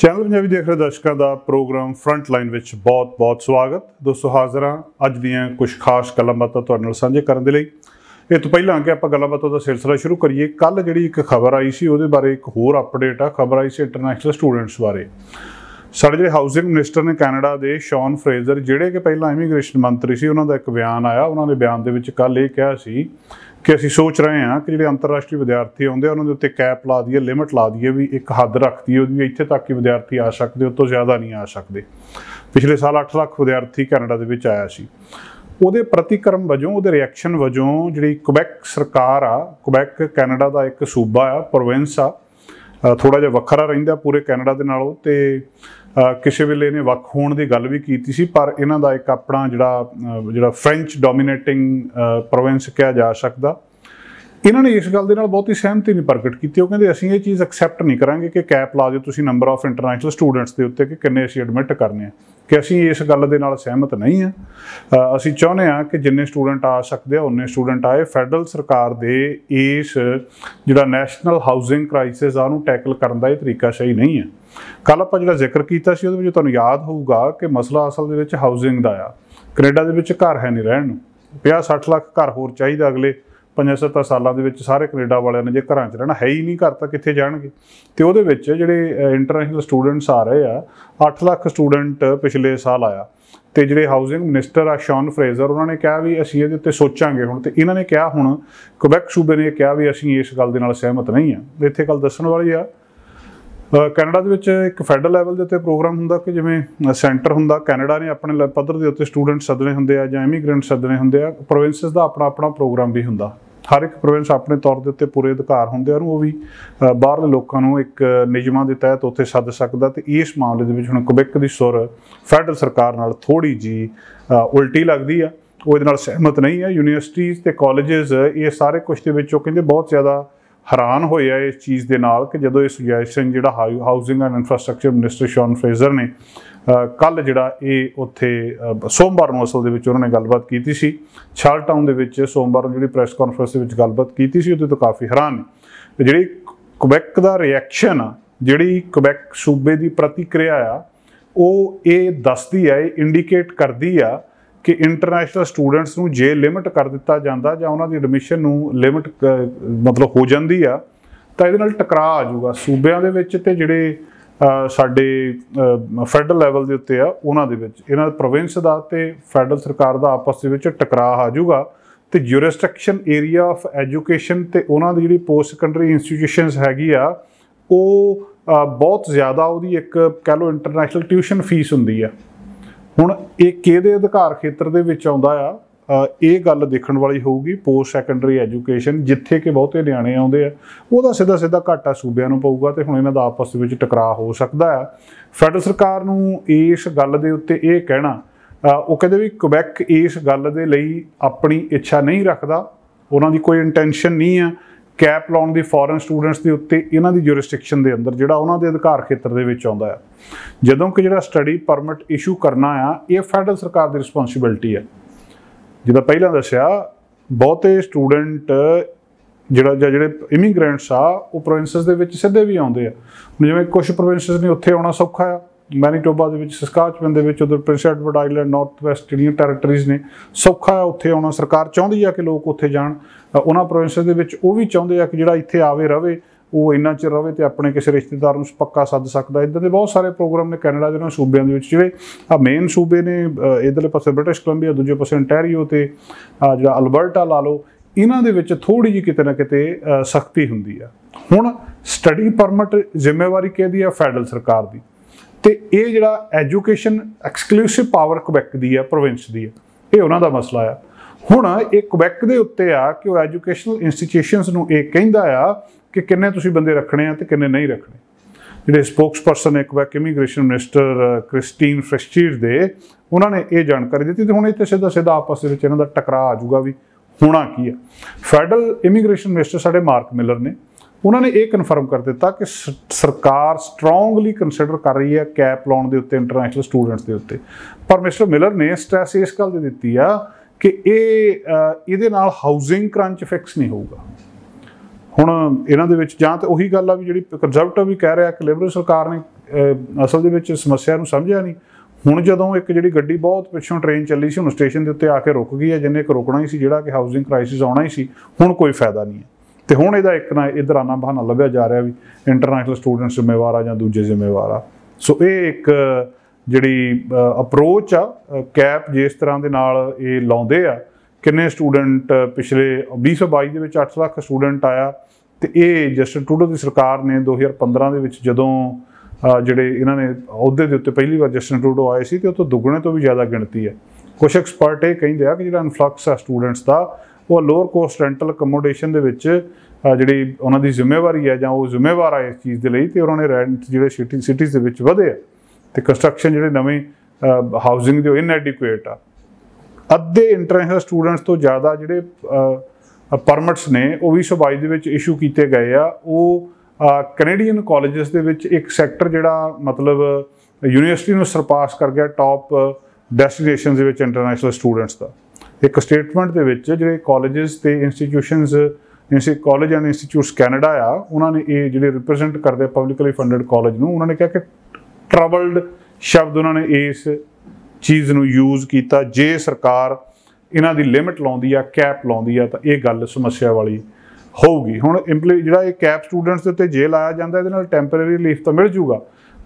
channel Punjabi ਦੇਖ ਰਹੇ ਦਰਸ਼ਕਾਂ ਦਾ ਪ੍ਰੋਗਰਾਮ ਫਰੰਟ ਲਾਈਨ ਵਿੱਚ ਬਹੁਤ-ਬਹੁਤ ਸਵਾਗਤ ਦੋਸਤੋ ਹਾਜ਼ਰਾਂ ਅੱਜ ਦੀਆਂ ਕੁਝ ਖਾਸ ਗੱਲਬਾਤਾਂ ਤੁਹਾਡੇ ਨਾਲ ਸਾਂਝੇ ਕਰਨ ਦੇ ਲਈ ਇਹ ਤੋਂ ਪਹਿਲਾਂ ਕਿ ਆਪਾਂ ਗੱਲਬਾਤਾਂ ਦਾ ਸਿਲਸਿਲਾ ਸ਼ੁਰੂ ਕਰੀਏ ਕੱਲ ਜਿਹੜੀ ਇੱਕ ਖਬਰ ਆਈ ਸੀ ਉਹਦੇ ਬਾਰੇ ਇੱਕ ਹੋਰ ਅਪਡੇਟ ਆ ਖਬਰ ਆਈ ਸੀ ਇੰਟਰਨੈਸ਼ਨਲ ਸਟੂਡੈਂਟਸ ਬਾਰੇ ਸਾਡੇ ਜਿਹੜੇ ਹਾਊਸਿੰਗ ਮਿਨਿਸਟਰ ਨੇ ਕੈਨੇਡਾ ਦੇ ਸ਼ੌਨ ਫਰੇਜ਼ਰ ਜਿਹੜੇ ਕਿ ਪਹਿਲਾਂ ਇਮੀਗ੍ਰੇਸ਼ਨ ਮੰਤਰੀ ਸੀ ਉਹਨਾਂ ਦਾ ਇੱਕ ਬਿਆਨ ਆਇਆ ਉਹਨਾਂ ਦੇ ਬਿਆਨ ਦੇ ਵਿੱਚ ਕੱਲ ਇਹ ਕਿਹਾ ਸੀ ਕਿ ਅਸੀਂ ਸੋਚ ਰਹੇ ਹਾਂ ਕਿ ਜਿਹੜੇ ਅੰਤਰਰਾਸ਼ਟਰੀ ਵਿਦਿਆਰਥੀ ਆਉਂਦੇ ਆ ਉਹਨਾਂ ਦੇ ਉੱਤੇ ਕੈਪ ਲਾ ਦਈਏ ਲਿਮਟ ਲਾ ਦਈਏ ਵੀ ਇੱਕ ਹੱਦ ਰੱਖ ਦਈਏ ਉਹਦੀ ਇੱਥੇ ਤੱਕ ਕਿ ਵਿਦਿਆਰਥੀ ਆ ਸਕਦੇ ਉਹ ਤੋਂ ਜ਼ਿਆਦਾ ਨਹੀਂ ਆ ਸਕਦੇ ਪਿਛਲੇ ਸਾਲ 8 ਲੱਖ ਵਿਦਿਆਰਥੀ ਕੈਨੇਡਾ ਦੇ ਵਿੱਚ ਆਇਆ ਸੀ ਉਹਦੇ ਪ੍ਰਤੀਕਰਮ ਵਜੋਂ ਉਹਦੇ ਰਿਐਕਸ਼ਨ ਵਜੋਂ ਜਿਹੜੀ ਕੁਬੈਕ ਸਰਕਾਰ ਆ ਕੁਬੈਕ ਕੈਨੇਡਾ ਦਾ ਇੱਕ ਸੂਬਾ ਆ ਪ੍ਰੋਵਿੰਸ ਆ ਥੋੜਾ ਜਿਹਾ ਵੱਖਰਾ ਰਹਿੰਦਾ ਪੂਰੇ ਕੈਨੇਡਾ ਦੇ ਨਾਲੋਂ ਤੇ ਕਿਸੇ ਵੇਲੇ ਨੇ ਵੱਖ ਹੋਣ ਦੀ ਗੱਲ ਵੀ ਕੀਤੀ ਸੀ ਪਰ ਇਹਨਾਂ ਦਾ ਇੱਕ ਆਪਣਾ ਜਿਹੜਾ ਜਿਹੜਾ ਫ੍ਰੈਂਚ ਡੋਮੀਨੇਟਿੰਗ ਪ੍ਰੋਵਿੰਸ ਕਿਹਾ ਜਾ ਸਕਦਾ ਇਹਨਾਂ ਨੇ ਇਸ ਗੱਲ ਦੇ ਨਾਲ ਬਹੁਤੀ ਸਹਿਮਤੀ ਨਹੀਂ ਪ੍ਰਗਟ ਕੀਤੀ ਉਹ ਕਹਿੰਦੇ ਅਸੀਂ ਇਹ ਚੀਜ਼ ਐਕਸੈਪਟ ਨਹੀਂ ਕਰਾਂਗੇ ਕਿ ਕੈਪ ਲਾ ਦਿਓ ਤੁਸੀਂ ਨੰਬਰ ਆਫ ਇੰਟਰਨੈਸ਼ਨਲ ਸਟੂਡੈਂਟਸ ਦੇ ਉੱਤੇ ਕਿ ਕਿੰਨੇ ਅਸੀਂ ਐਡਮਿਟ ਕਰਨੇ ਆ ਕਿ ਅਸੀਂ ਇਸ ਗੱਲ ਦੇ ਨਾਲ ਸਹਿਮਤ ਨਹੀਂ ਆ ਅਸੀਂ ਚਾਹੁੰਦੇ ਆ ਕਿ ਜਿੰਨੇ ਸਟੂਡੈਂਟ ਆ ਸਕਦੇ ਆ ਉਹਨੇ ਸਟੂਡੈਂਟ ਆਏ ਫੈਡਰਲ ਸਰਕਾਰ ਦੇ ਇਸ ਜਿਹੜਾ ਨੈਸ਼ਨਲ ਹਾਊਸਿੰਗ ਕ੍ਰਾਈਸਿਸ ਆ ਨੂੰ ਟੈਕਲ ਕਰਨ ਦਾ ਇਹ ਤਰੀਕਾ ਸਹੀ ਨਹੀਂ ਆ ਕੱਲ ਆਪਾਂ ਜਿਹੜਾ ਜ਼ਿਕਰ ਕੀਤਾ ਸੀ ਉਹਦੇ ਵਿੱਚ ਤੁਹਾਨੂੰ ਯਾਦ ਹੋਊਗਾ ਕਿ ਮਸਲਾ ਅਸਲ ਦੇ ਵਿੱਚ ਹਾਊਸਿੰਗ ਦਾ ਆ ਕੈਨੇਡਾ ਦੇ ਵਿੱਚ ਘਰ ਹੈ ਨਹੀਂ ਰਹਿਣ ਨੂੰ 50 60 ਲੱਖ ਘਰ ਹੋਰ ਚਾਹੀਦਾ ਅਗਲੇ 50-70 ਸਾਲਾਂ ਦੇ ਵਿੱਚ ਸਾਰੇ ਕੈਨੇਡਾ ਵਾਲਿਆਂ ਨੇ ਜੇ ਘਰਾਂ 'ਚ ਰਹਿਣਾ ਹੈ ਹੀ ਨਹੀਂ ਘਰ ਤਾਂ ਕਿੱਥੇ ਜਾਣਗੇ ਤੇ ਉਹਦੇ ਵਿੱਚ ਜਿਹੜੇ ਇੰਟਰਨੈਸ਼ਨਲ ਸਟੂਡੈਂਟਸ ਆ ਰਹੇ ਆ 8 ਲੱਖ ਸਟੂਡੈਂਟ ਪਿਛਲੇ ਸਾਲ ਆਇਆ ਤੇ ਜਿਹੜੇ ਹਾਊਸਿੰਗ ਮਿਨਿਸਟਰ ਆ ਸ਼ੌਨ ਫਰੇਜ਼ਰ ਉਹਨਾਂ ਨੇ ਕਿਹਾ ਵੀ ਅਸੀਂ ਇਹਦੇ ਉੱਤੇ ਸੋਚਾਂਗੇ ਹੁਣ ਤੇ ਇਹਨਾਂ ਨੇ ਕਿਹਾ ਹੁਣ ਕੁਬੈਕ ਸੂਬੇ ਨੇ ਕਿਹਾ ਵੀ ਅਸੀਂ ਇਸ ਗੱਲ ਦੇ ਨਾਲ ਸਹਿਮਤ ਨਹੀਂ ਆ ਇੱਥੇ ਗੱਲ ਦੱਸਣ ਵਾਲੀ ਆ ਕੈਨੇਡਾ ਦੇ ਵਿੱਚ ਇੱਕ ਫੈਡਰਲ ਲੈਵਲ ਦੇ ਉੱਤੇ ਪ੍ਰੋਗਰਾਮ ਹੁੰਦਾ ਕਿ ਜਿਵੇਂ ਸੈਂਟਰ ਹੁੰਦਾ ਕੈਨੇਡਾ ਨੇ ਆਪਣੇ ਪੱਧਰ ਦੇ ਉੱਤੇ ਸਟੂਡੈਂਟ ਸੱਦਣੇ ਹੁੰਦੇ ਆ ਜਾਂ ਇਮੀਗ੍ਰੈਂਟ ਸੱਦਣੇ ਹੁੰਦੇ ਆ ਪ੍ਰੋਵਿੰਸਸ ਦਾ ਆਪਣਾ ਆਪਣਾ ਪ੍ਰੋਗਰਾਮ ਵੀ ਹੁੰਦਾ ਹਰ ਇੱਕ ਪ੍ਰੋਵਿੰਸ ਆਪਣੇ ਤੌਰ ਦੇ ਉੱਤੇ ਪੂਰੇ ਅਧਿਕਾਰ ਹੁੰਦੇ ਹਨ ਉਹ ਵੀ ਬਾਹਰਲੇ ਲੋਕਾਂ ਨੂੰ ਇੱਕ ਨਿਯਮਾਂ ਦੇ ਤਹਿਤ ਉੱਥੇ ਸੱਦ ਸਕਦਾ ਤੇ ਇਸ ਮਾਮਲੇ ਦੇ ਵਿੱਚ ਹੁਣ ਕੁਬਿਕ ਦੀ ਸੁਰ ਫੈਡਰਲ ਸਰਕਾਰ ਨਾਲ ਥੋੜੀ ਜੀ ਉਲਟੀ ਲੱਗਦੀ ਆ ਉਹ ਇਹਦੇ ਨਾਲ ਸਹਿਮਤ ਨਹੀਂ ਹੈ ਯੂਨੀਵਰਸਿਟੀਆਂ ਤੇ ਕਾਲਜਸ ਇਹ ਸਾਰੇ ਕੁਝ ਦੇ ਵਿੱਚ ਉਹ ਕਹਿੰਦੇ ਬਹੁਤ ਜ਼ਿਆਦਾ ਹੈਰਾਨ ਹੋਏ ਆ ਇਸ ਚੀਜ਼ ਦੇ ਨਾਲ ਕਿ ਜਦੋਂ ਇਹ ਸੁਜੈਸ਼ਨ ਜਿਹੜਾ housing and infrastructure minister Sean Fraser ਨੇ ਕੱਲ ਜਿਹੜਾ ਇਹ ਉੱਥੇ ਸੋਮਵਾਰ ਨੂੰ ਅਸਲ ਦੇ ਵਿੱਚ ਉਹਨਾਂ ਨੇ ਗੱਲਬਾਤ ਕੀਤੀ ਸੀ ਛਾਲ ਟਾਊਨ ਦੇ ਵਿੱਚ ਸੋਮਵਾਰ ਨੂੰ ਜਿਹੜੀ ਪ੍ਰੈਸ ਕਾਨਫਰੰਸ ਦੇ ਵਿੱਚ ਗੱਲਬਾਤ ਕੀਤੀ ਸੀ ਉਹਦੇ ਤੋਂ ਕਾਫੀ ਹੈਰਾਨ ਨੇ ਤੇ ਜਿਹੜੀ ਕੁਬੈਕ ਦਾ ਰਿਐਕਸ਼ਨ ਆ ਜਿਹੜੀ ਕੁਬੈਕ ਸੂਬੇ ਦੀ ਪ੍ਰਤੀਕਿਰਿਆ ਆ ਉਹ ਇਹ ਦੱਸਦੀ ਆ ਇਹ ਇੰਡੀਕੇਟ ਕਰਦੀ ਆ ਕਿ ਇੰਟਰਨੈਸ਼ਨਲ ਸਟੂਡੈਂਟਸ ਨੂੰ ਜੇ ਲਿਮਿਟ ਕਰ ਦਿੱਤਾ ਜਾਂਦਾ ਜਾਂ ਉਹਨਾਂ ਦੀ ਐਡਮਿਸ਼ਨ ਨੂੰ ਲਿਮਿਟ ਮਤਲਬ ਹੋ ਜਾਂਦੀ ਆ ਤਾਂ ਇਹਦੇ ਨਾਲ ਟਕਰਾਅ ਆ ਜਾਊਗਾ ਸੂਬਿਆਂ ਦੇ ਵਿੱਚ ਤੇ ਜਿਹੜੇ ਸਾਡੇ ਫੈਡਰਲ ਲੈਵਲ ਦੇ ਉੱਤੇ ਆ ਉਹਨਾਂ ਦੇ ਵਿੱਚ ਇਹਨਾਂ ਪ੍ਰੋਵਿੰਸ ਦਾ ਤੇ ਫੈਡਰਲ ਸਰਕਾਰ ਦਾ ਆਪਸ ਦੇ ਵਿੱਚ ਟਕਰਾਅ ਆ ਜਾਊਗਾ ਤੇ ਜੂਰਿਸਡਿਕਸ਼ਨ ਏਰੀਆ ਆਫ ਐਜੂਕੇਸ਼ਨ ਤੇ ਉਹਨਾਂ ਦੀ ਜਿਹੜੀ ਪੋਸਟ ਸੈਕੰਡਰੀ ਇੰਸਟੀਟਿਊਸ਼ਨਸ ਹੈਗੀ ਆ ਉਹ ਬਹੁਤ ਜ਼ਿਆਦਾ ਉਹਦੀ ਇੱਕ ਕਹ ਲਓ ਇੰਟਰਨੈਸ਼ਨਲ ਟਿਊਸ਼ਨ ਫੀਸ ਹੁੰਦੀ ਆ ਹੁਣ ਇਹ ਕਿਹਦੇ ਅਧਿਕਾਰ ਖੇਤਰ ਦੇ ਵਿੱਚ ਆਉਂਦਾ ਆ ਇਹ ਗੱਲ ਦੇਖਣ ਵਾਲੀ ਹੋਊਗੀ ਪੋਸਟ ਸੈਕੰਡਰੀ ਐਜੂਕੇਸ਼ਨ ਜਿੱਥੇ ਕਿ ਬਹੁਤੇ ਨਿਆਣੇ ਆਉਂਦੇ ਆ ਉਹਦਾ ਸਿੱਧਾ ਸਿੱਧਾ ਘਾਟਾ ਸੂਬਿਆਂ ਨੂੰ ਪਊਗਾ ਤੇ ਹੁਣ ਇਹਨਾਂ ਦਾ ਆਪਸ ਵਿੱਚ ਟਕਰਾਅ ਹੋ ਸਕਦਾ ਹੈ ਫੈਡਰਲ ਸਰਕਾਰ ਨੂੰ ਇਸ ਗੱਲ ਦੇ ਉੱਤੇ ਇਹ ਕਹਿਣਾ ਉਹ ਕਹਿੰਦੇ ਵੀ ਕੁਬੈਕ ਇਸ ਗੱਲ ਦੇ ਲਈ ਆਪਣੀ ਇੱਛਾ ਨਹੀਂ ਰੱਖਦਾ ਉਹਨਾਂ ਦੀ ਕੋਈ ਇੰਟੈਂਸ਼ਨ ਨਹੀਂ ਹੈ ਕੈਪ ਲਾਉਣ ਦੀ ਫੋਰਨ ਸਟੂਡੈਂਟਸ ਦੇ ਉੱਤੇ ਇਹਨਾਂ ਦੀ ਜੁਰਿਸਡਿਕਸ਼ਨ ਦੇ ਅੰਦਰ ਜਿਹੜਾ ਉਹਨਾਂ ਦੇ ਅਧਿਕਾਰ ਖੇਤਰ ਦੇ ਵਿੱਚ ਆਉਂਦਾ ਹੈ ਜਦੋਂ ਕਿ ਜਿਹੜਾ ਸਟੱਡੀ ਪਰਮਿਟ ਇਸ਼ੂ ਕਰਨਾ ਆ ਇਹ ਫੈਡਰਲ ਸਰਕਾਰ ਦੀ ਰਿਸਪੌਂਸਿਬਿਲਟੀ ਹੈ ਜਿਵੇਂ ਪਹਿਲਾਂ ਦੱਸਿਆ ਬਹੁਤੇ ਸਟੂਡੈਂਟ ਜਿਹੜਾ ਜਾਂ ਜਿਹੜੇ ਇਮੀਗ੍ਰੈਂਟਸ ਆ ਉਹ ਪ੍ਰੋਵਿੰਸਸ ਦੇ ਵਿੱਚ ਸਿੱਧੇ ਵੀ ਆਉਂਦੇ ਆ ਜਿਵੇਂ ਕੁਝ ਪ੍ਰੋਵਿੰਸਸ ਨੇ ਉੱਥੇ ਆਉਣਾ ਸੌਖਾ ਆ ਮੈਨੀਟੋਬਾ ਦੇ ਵਿੱਚ ਸਸਕਾਚਵਨ ਦੇ ਵਿੱਚ ਉਧਰ Prince Edward Island Northwest ਜਿਹੜੀਆਂ ਟੈਰੀਟਰੀਜ਼ ਨੇ ਸੌਖਾ ਆ ਉੱਥੇ ਆਉਣਾ ਸਰਕਾਰ ਚਾਹੁੰਦੀ ਆ ਕਿ ਲੋਕ ਉੱਥੇ ਜਾਣ ਉਹਨਾਂ ਪ੍ਰੋਵਿੰਸਸ ਦੇ ਵਿੱਚ ਉਹ ਵੀ ਚਾਹੁੰਦੇ ਆ ਕਿ ਜਿਹੜਾ ਇੱਥੇ ਆਵੇ ਰਵੇ ਉਹ ਇੰਨਾ ਚਿਰ ਰਵੇ ਤੇ ਆਪਣੇ ਕਿਸੇ ਰਿਸ਼ਤੇਦਾਰ ਨੂੰ ਪੱਕਾ ਸੱਦ ਸਕਦਾ ਇਦਾਂ ਦੇ ਬਹੁਤ ਸਾਰੇ ਪ੍ਰੋਗਰਾਮ ਨੇ ਕੈਨੇਡਾ ਦੇ ਨਾਲ ਸੂਬਿਆਂ ਦੇ ਵਿੱਚ ਜਿਵੇਂ ਆ ਮੇਨ ਸੂਬੇ ਨੇ ਇਧਰਲੇ ਪਾਸੇ ਬ੍ਰਿਟਿਸ਼ ਕੋਲੰਬੀਆ ਦੂਜੇ ਪਾਸੇ ਅੰਟਾਰੀਓ ਤੇ ਜਿਹੜਾ ਅਲਬਰਟਾ ਲਾ ਲਓ ਇਹਨਾਂ ਦੇ ਵਿੱਚ ਥੋੜੀ ਜਿਹੀ ਕਿਤੇ ਨਾ ਕਿਤੇ ਸਖਤੀ ਹੁੰਦੀ ਆ ਹੁਣ ਸਟੱਡੀ ਪਰਮਿਟ ਜ਼ਿੰਮੇਵਾਰੀ ਕਿਹਦੀ ਆ ਫੈਡਰਲ ਸਰਕਾਰ ਦੀ ਤੇ ਇਹ ਜਿਹੜਾ ਐਜੂਕੇਸ਼ਨ ਐਕਸਕਲੂਸਿਵ ਪਾਵਰ ਕੁਬੈਕ ਦੀ ਆ ਪ੍ਰੋਵਿੰਸ ਦੀ ਆ ਇਹ ਉਹਨਾਂ ਦਾ ਮਸਲਾ ਆ ਹੁਣ ਇਹ ਕੁਬੈਕ ਦੇ ਉੱਤੇ ਆ ਕਿ ਉਹ ਐਜੂਕੇਸ਼ਨਲ ਇੰਸਟੀਟਿਊਸ਼ਨਸ ਨੂੰ ਇਹ ਕਹਿੰਦਾ ਆ ਕਿ ਕਿੰਨੇ ਤੁਸੀਂ ਬੰਦੇ ਰੱਖਣੇ ਆ ਤੇ ਕਿੰਨੇ ਨਹੀਂ ਰੱਖਣੇ ਜਿਹੜੇ ਸਪੋਕਸਪਰਸਨ ਇੱਕ ਵਾਰ ਇਮੀਗ੍ਰੇਸ਼ਨ ਮਿਨਿਸਟਰ ਕ੍ਰਿਸਟੀਨ ਫ੍ਰੈਸ਼ਚੀਰ ਦੇ ਉਹਨਾਂ ਨੇ ਇਹ ਜਾਣਕਾਰੀ ਦਿੱਤੀ ਤੇ ਹੁਣ ਇੱਥੇ ਸਿੱਧਾ ਸਿੱਧਾ ਆਪਸ ਦੇ ਵਿੱਚ ਇਹਨਾਂ ਦਾ ਟਕਰਾਅ ਆ ਜਾਊਗਾ ਵੀ ਹੋਣਾ ਕੀ ਹੈ ਫੈਡਰਲ ਇਮੀਗ੍ਰੇਸ਼ਨ ਮਿਨਿਸਟਰ ਸਾਡੇ ਮਾਰਕ ਮਿਲਰ ਨੇ ਉਹਨਾਂ ਨੇ ਇਹ ਕਨਫਰਮ ਕਰ ਦਿੱਤਾ ਕਿ ਸਰਕਾਰ ਸਟਰੋਂਗਲੀ ਕੰਸੀਡਰ ਕਰ ਰਹੀ ਹੈ ਕੈਪ ਲਾਉਣ ਦੇ ਉੱਤੇ ਇੰਟਰਨੈਸ਼ਨਲ ਸਟੂਡੈਂਟਸ ਦੇ ਉੱਤੇ ਪਰ ਮਿਸਟਰ ਮਿਲਰ ਨੇ ਸਟ੍ਰੈਸ ਇਸ ਗੱਲ ਦੇ ਦਿੱਤੀ ਆ ਕਿ ਇਹ ਇਹਦੇ ਨਾਲ ਹਾਊਸਿੰਗ ਕ੍ਰੰਚ ਫਿਕਸ ਨਹੀਂ ਹੋਊਗਾ ਹੁਣ ਇਹਨਾਂ ਦੇ ਵਿੱਚ ਜਾਂ ਤਾਂ ਉਹੀ ਗੱਲ ਆ ਵੀ ਜਿਹੜੀ ਕੰਜ਼ਰਵੇਟਿਵ ਵੀ ਕਹਿ ਰਿਹਾ ਕਿ ਲਿਬਰਲ ਸਰਕਾਰ ਨੇ ਅਸਲ ਦੇ ਵਿੱਚ ਸਮੱਸਿਆ ਨੂੰ ਸਮਝਿਆ ਨਹੀਂ ਹੁਣ ਜਦੋਂ ਇੱਕ ਜਿਹੜੀ ਗੱਡੀ ਬਹੁਤ ਪਿੱਛੋਂ ਟ੍ਰੇਨ ਚੱਲੀ ਸੀ ਹੁਣ ਸਟੇਸ਼ਨ ਦੇ ਉੱਤੇ ਆ ਕੇ ਰੁਕ ਗਈ ਹੈ ਜਿੰਨੇ ਇੱਕ ਰੁਕਣਾ ਹੀ ਸੀ ਜਿਹੜਾ ਕਿ ਹਾਊਸਿੰਗ ਕ੍ਰਾਈਸਿਸ ਆਉਣਾ ਹੀ ਸੀ ਹੁਣ ਕੋਈ ਫਾਇਦਾ ਨਹੀਂ ਹੈ ਤੇ ਹੁਣ ਇਹਦਾ ਇੱਕ ਨਾ ਇਧਰਾਨਾ ਬਹਾਨਾ ਲੱਭਿਆ ਜਾ ਰਿਹਾ ਵੀ ਇੰਟਰਨੈਸ਼ਨਲ ਸਟੂਡੈਂਟਸ ਜ਼ਿੰਮੇਵਾਰ ਆ ਜਾਂ ਦੂਜੇ ਜ਼ਿੰਮੇਵਾਰ ਆ ਸੋ ਇਹ ਇੱਕ ਜਿਹੜੀ ਅਪਰੋਚ ਆ ਕੈਪ ਜਿਸ ਤਰ੍ਹਾਂ ਦੇ ਨਾਲ ਇਹ ਲਾਉਂਦੇ ਆ ਕਿੰਨੇ ਸਟੂਡੈਂਟ ਪਿਛਲੇ 2022 ਦੇ ਵਿੱਚ 8 ਲੱਖ ਸਟੂਡੈਂਟ ਆਇਆ ਤੇ ਇਹ ਜਸਟਿਸ ਟਰੂਡੋ ਦੀ ਸਰਕਾਰ ਨੇ 2015 ਦੇ ਵਿੱਚ ਜਦੋਂ ਜਿਹੜੇ ਇਹਨਾਂ ਨੇ ਅਹੁਦੇ ਦੇ ਉੱਤੇ ਪਹਿਲੀ ਵਾਰ ਜਸਟਿਸ ਟਰੂਡੋ ਆਏ ਸੀ ਤੇ ਉਹ ਤੋਂ ਦੁੱਗਣੇ ਤੋਂ ਵੀ ਜ਼ਿਆਦਾ ਗਿਣਤੀ ਹੈ ਕੁਝ ਐਕਸਪਰਟ ਇਹ ਕਹਿੰਦੇ ਆ ਕਿ ਜਿਹੜਾ ਇਨਫਲਕਸ ਆ ਸਟੂਡੈਂਟਸ ਦਾ ਉਹ ਲੋਅਰ ਕੋਸਟ ਰੈਂਟਲ ਅਕਮੋਡੇਸ਼ਨ ਦੇ ਵਿੱਚ ਜਿਹੜੀ ਉਹਨਾਂ ਦੀ ਜ਼ਿੰਮੇਵਾਰੀ ਹੈ ਜਾਂ ਉਹ ਜ਼ਿੰਮੇਵਾਰ ਆ ਇਸ ਚੀਜ਼ ਦੇ ਲਈ ਤੇ ਉਹਨਾਂ ਨੇ ਰੈਂਟ ਜਿਹੜੇ ਸਿਟੀ ਸਿਟੀਜ਼ ਦੇ ਵਿੱਚ ਵਧੇ ਆ ਤੇ ਕੰਸਟਰਕਸ਼ਨ ਜਿਹੜੇ ਨਵੇਂ ਹਾਊਸਿੰਗ ਦੇ ਉਹ ਇਨਐਡਿਕੁਏਟ ਆ ਅੱਧੇ ਇੰਟਰਨੈਸ਼ਨਲ ਸਟੂਡੈਂਟਸ ਤੋਂ ਜ਼ਿਆਦਾ ਜਿਹੜੇ ਪਰਮਿਟਸ ਨੇ ਉਹ ਵੀ ਸੁਬਾਈ ਦੇ ਵਿੱਚ ਇਸ਼ੂ ਕੀਤੇ ਗਏ ਆ ਉਹ ਕੈਨੇਡੀਅਨ ਕਾਲਜਸ ਦੇ ਵਿੱਚ ਇੱਕ ਸੈਕਟਰ ਜਿਹੜਾ ਮਤਲਬ ਯੂਨੀਵਰਸਿਟੀ ਨੂੰ ਸਰਪਾਸ ਕਰ ਗਿਆ ਟਾਪ ਡੈਸਟੀਨੇਸ਼ਨਸ ਦੇ ਵਿੱਚ ਇੰਟਰਨੈਸ਼ਨਲ ਸਟੂਡੈਂਟਸ ਦਾ ਇੱਕ ਸਟੇਟਮੈਂਟ ਦੇ ਵਿੱਚ ਜਿਹੜੇ ਕਾਲਜਸ ਤੇ ਇੰਸਟੀਟਿਊਸ਼ਨਸ ਜਿਵੇਂ ਕਾਲਜ ਐਂਡ ਇੰਸਟੀਟਿਊਟਸ ਕੈਨੇਡਾ ਆ ਉਹਨਾਂ ਨੇ ਇਹ ਜਿਹੜੇ ਰਿਪਰੈਜ਼ੈਂਟ ਕਰਦੇ ਪਬਲਿਕਲੀ ਫੰਡਡ ਕਾਲਜ ਨੂੰ ਉਹਨਾਂ ਨੇ ਕਿਹਾ ਕਿ ਟਰਬਲਡ ਸ਼ਬਦ ਉਹਨਾਂ ਨੇ ਇਸ ਚੀਜ਼ ਨੂੰ ਯੂਜ਼ ਕੀਤਾ ਜੇ ਸਰਕਾਰ ਇਹਨਾਂ ਦੀ ਲਿਮਟ ਲਾਉਂਦੀ ਆ ਕੈਪ ਲਾਉਂਦੀ ਆ ਤਾਂ ਇਹ ਗੱਲ ਸਮੱਸਿਆ ਵਾਲੀ ਹੋਊਗੀ ਹੁਣ ਜਿਹੜਾ ਇਹ ਕੈਪ ਸਟੂਡੈਂਟਸ ਦੇ ਉੱਤੇ ਜੇ ਲਾਇਆ ਜਾਂਦਾ ਇਹਦੇ ਨਾਲ ਟੈਂਪਰੇਰੀ ਰਿਲੀਫ ਤਾਂ ਮਿਲ ਜੂਗਾ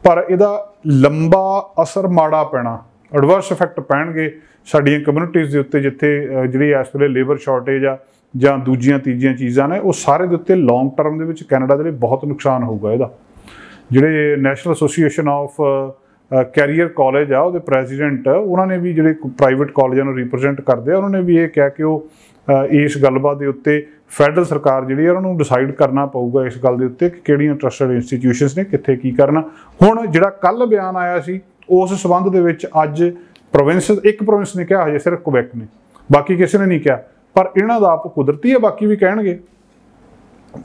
ਪਰ ਇਹਦਾ ਲੰਬਾ ਅਸਰ ਮਾੜਾ ਪੈਣਾ ਐਡਵਰਸ ਇਫੈਕਟ ਪੈਣਗੇ ਸਾਡੀਆਂ ਕਮਿਊਨਿਟੀਆਂ ਦੇ ਉੱਤੇ ਜਿੱਥੇ ਜਿਹੜੀ ਇਸ ਵੇਲੇ ਲੇਬਰ ਸ਼ਾਰਟੇਜ ਆ ਜਾਂ ਦੂਜੀਆਂ ਤੀਜੀਆਂ ਚੀਜ਼ਾਂ ਨੇ ਉਹ ਸਾਰੇ ਦੇ ਉੱਤੇ ਲੌਂਗ ਟਰਮ ਦੇ ਵਿੱਚ ਕੈਨੇਡਾ ਦੇ ਲਈ ਬਹੁਤ ਨੁਕਸਾਨ ਹੋਊਗਾ ਇਹਦਾ ਜਿਹੜੇ National Association of Career College ਆ ਉਹਦੇ ਪ੍ਰੈਜ਼ੀਡੈਂਟ ਉਹਨਾਂ ਨੇ ਵੀ ਜਿਹੜੇ ਪ੍ਰਾਈਵੇਟ ਕਾਲਜਾਂ ਨੂੰ ਰਿਪਰੈਜ਼ੈਂਟ ਕਰਦੇ ਆ ਉਹਨਾਂ ਨੇ ਵੀ ਇਹ ਕਿਹਾ ਕਿ ਉਹ ਇਸ ਗੱਲਬਾਤ ਦੇ ਉੱਤੇ ਫੈਡਰਲ ਸਰਕਾਰ ਜਿਹੜੀ ਹੈ ਉਹਨਾਂ ਨੂੰ ਡਿਸਾਈਡ ਕਰਨਾ ਪਊਗਾ ਇਸ ਗੱਲ ਦੇ ਉੱਤੇ ਕਿ ਕਿਹੜੀਆਂ ਟਰਸਟਡ ਇੰਸਟੀਟਿਊਸ਼ਨਸ ਨੇ ਕਿੱਥੇ ਕੀ ਕਰਨਾ ਹੁਣ ਜਿਹੜਾ ਕੱਲ ਬਿਆਨ ਆਇਆ ਸੀ ਉਸ ਸਬੰਧ ਦੇ ਵਿੱਚ ਅੱਜ ਪ੍ਰੋਵਿੰਸ ਇੱਕ ਪ੍ਰੋਵਿੰਸ ਨੇ ਕਿਹਾ ਹਜੇ ਸਿਰਫ ਕੁਬੈਕ ਨੇ ਬਾਕੀ ਕਿਸੇ ਨੇ ਨਹੀਂ ਕਿਹਾ ਪਰ ਇਹਨਾਂ ਦਾ ਆਪ ਕੁਦਰਤੀ ਹੈ ਬਾਕੀ ਵੀ ਕਹਿਣਗੇ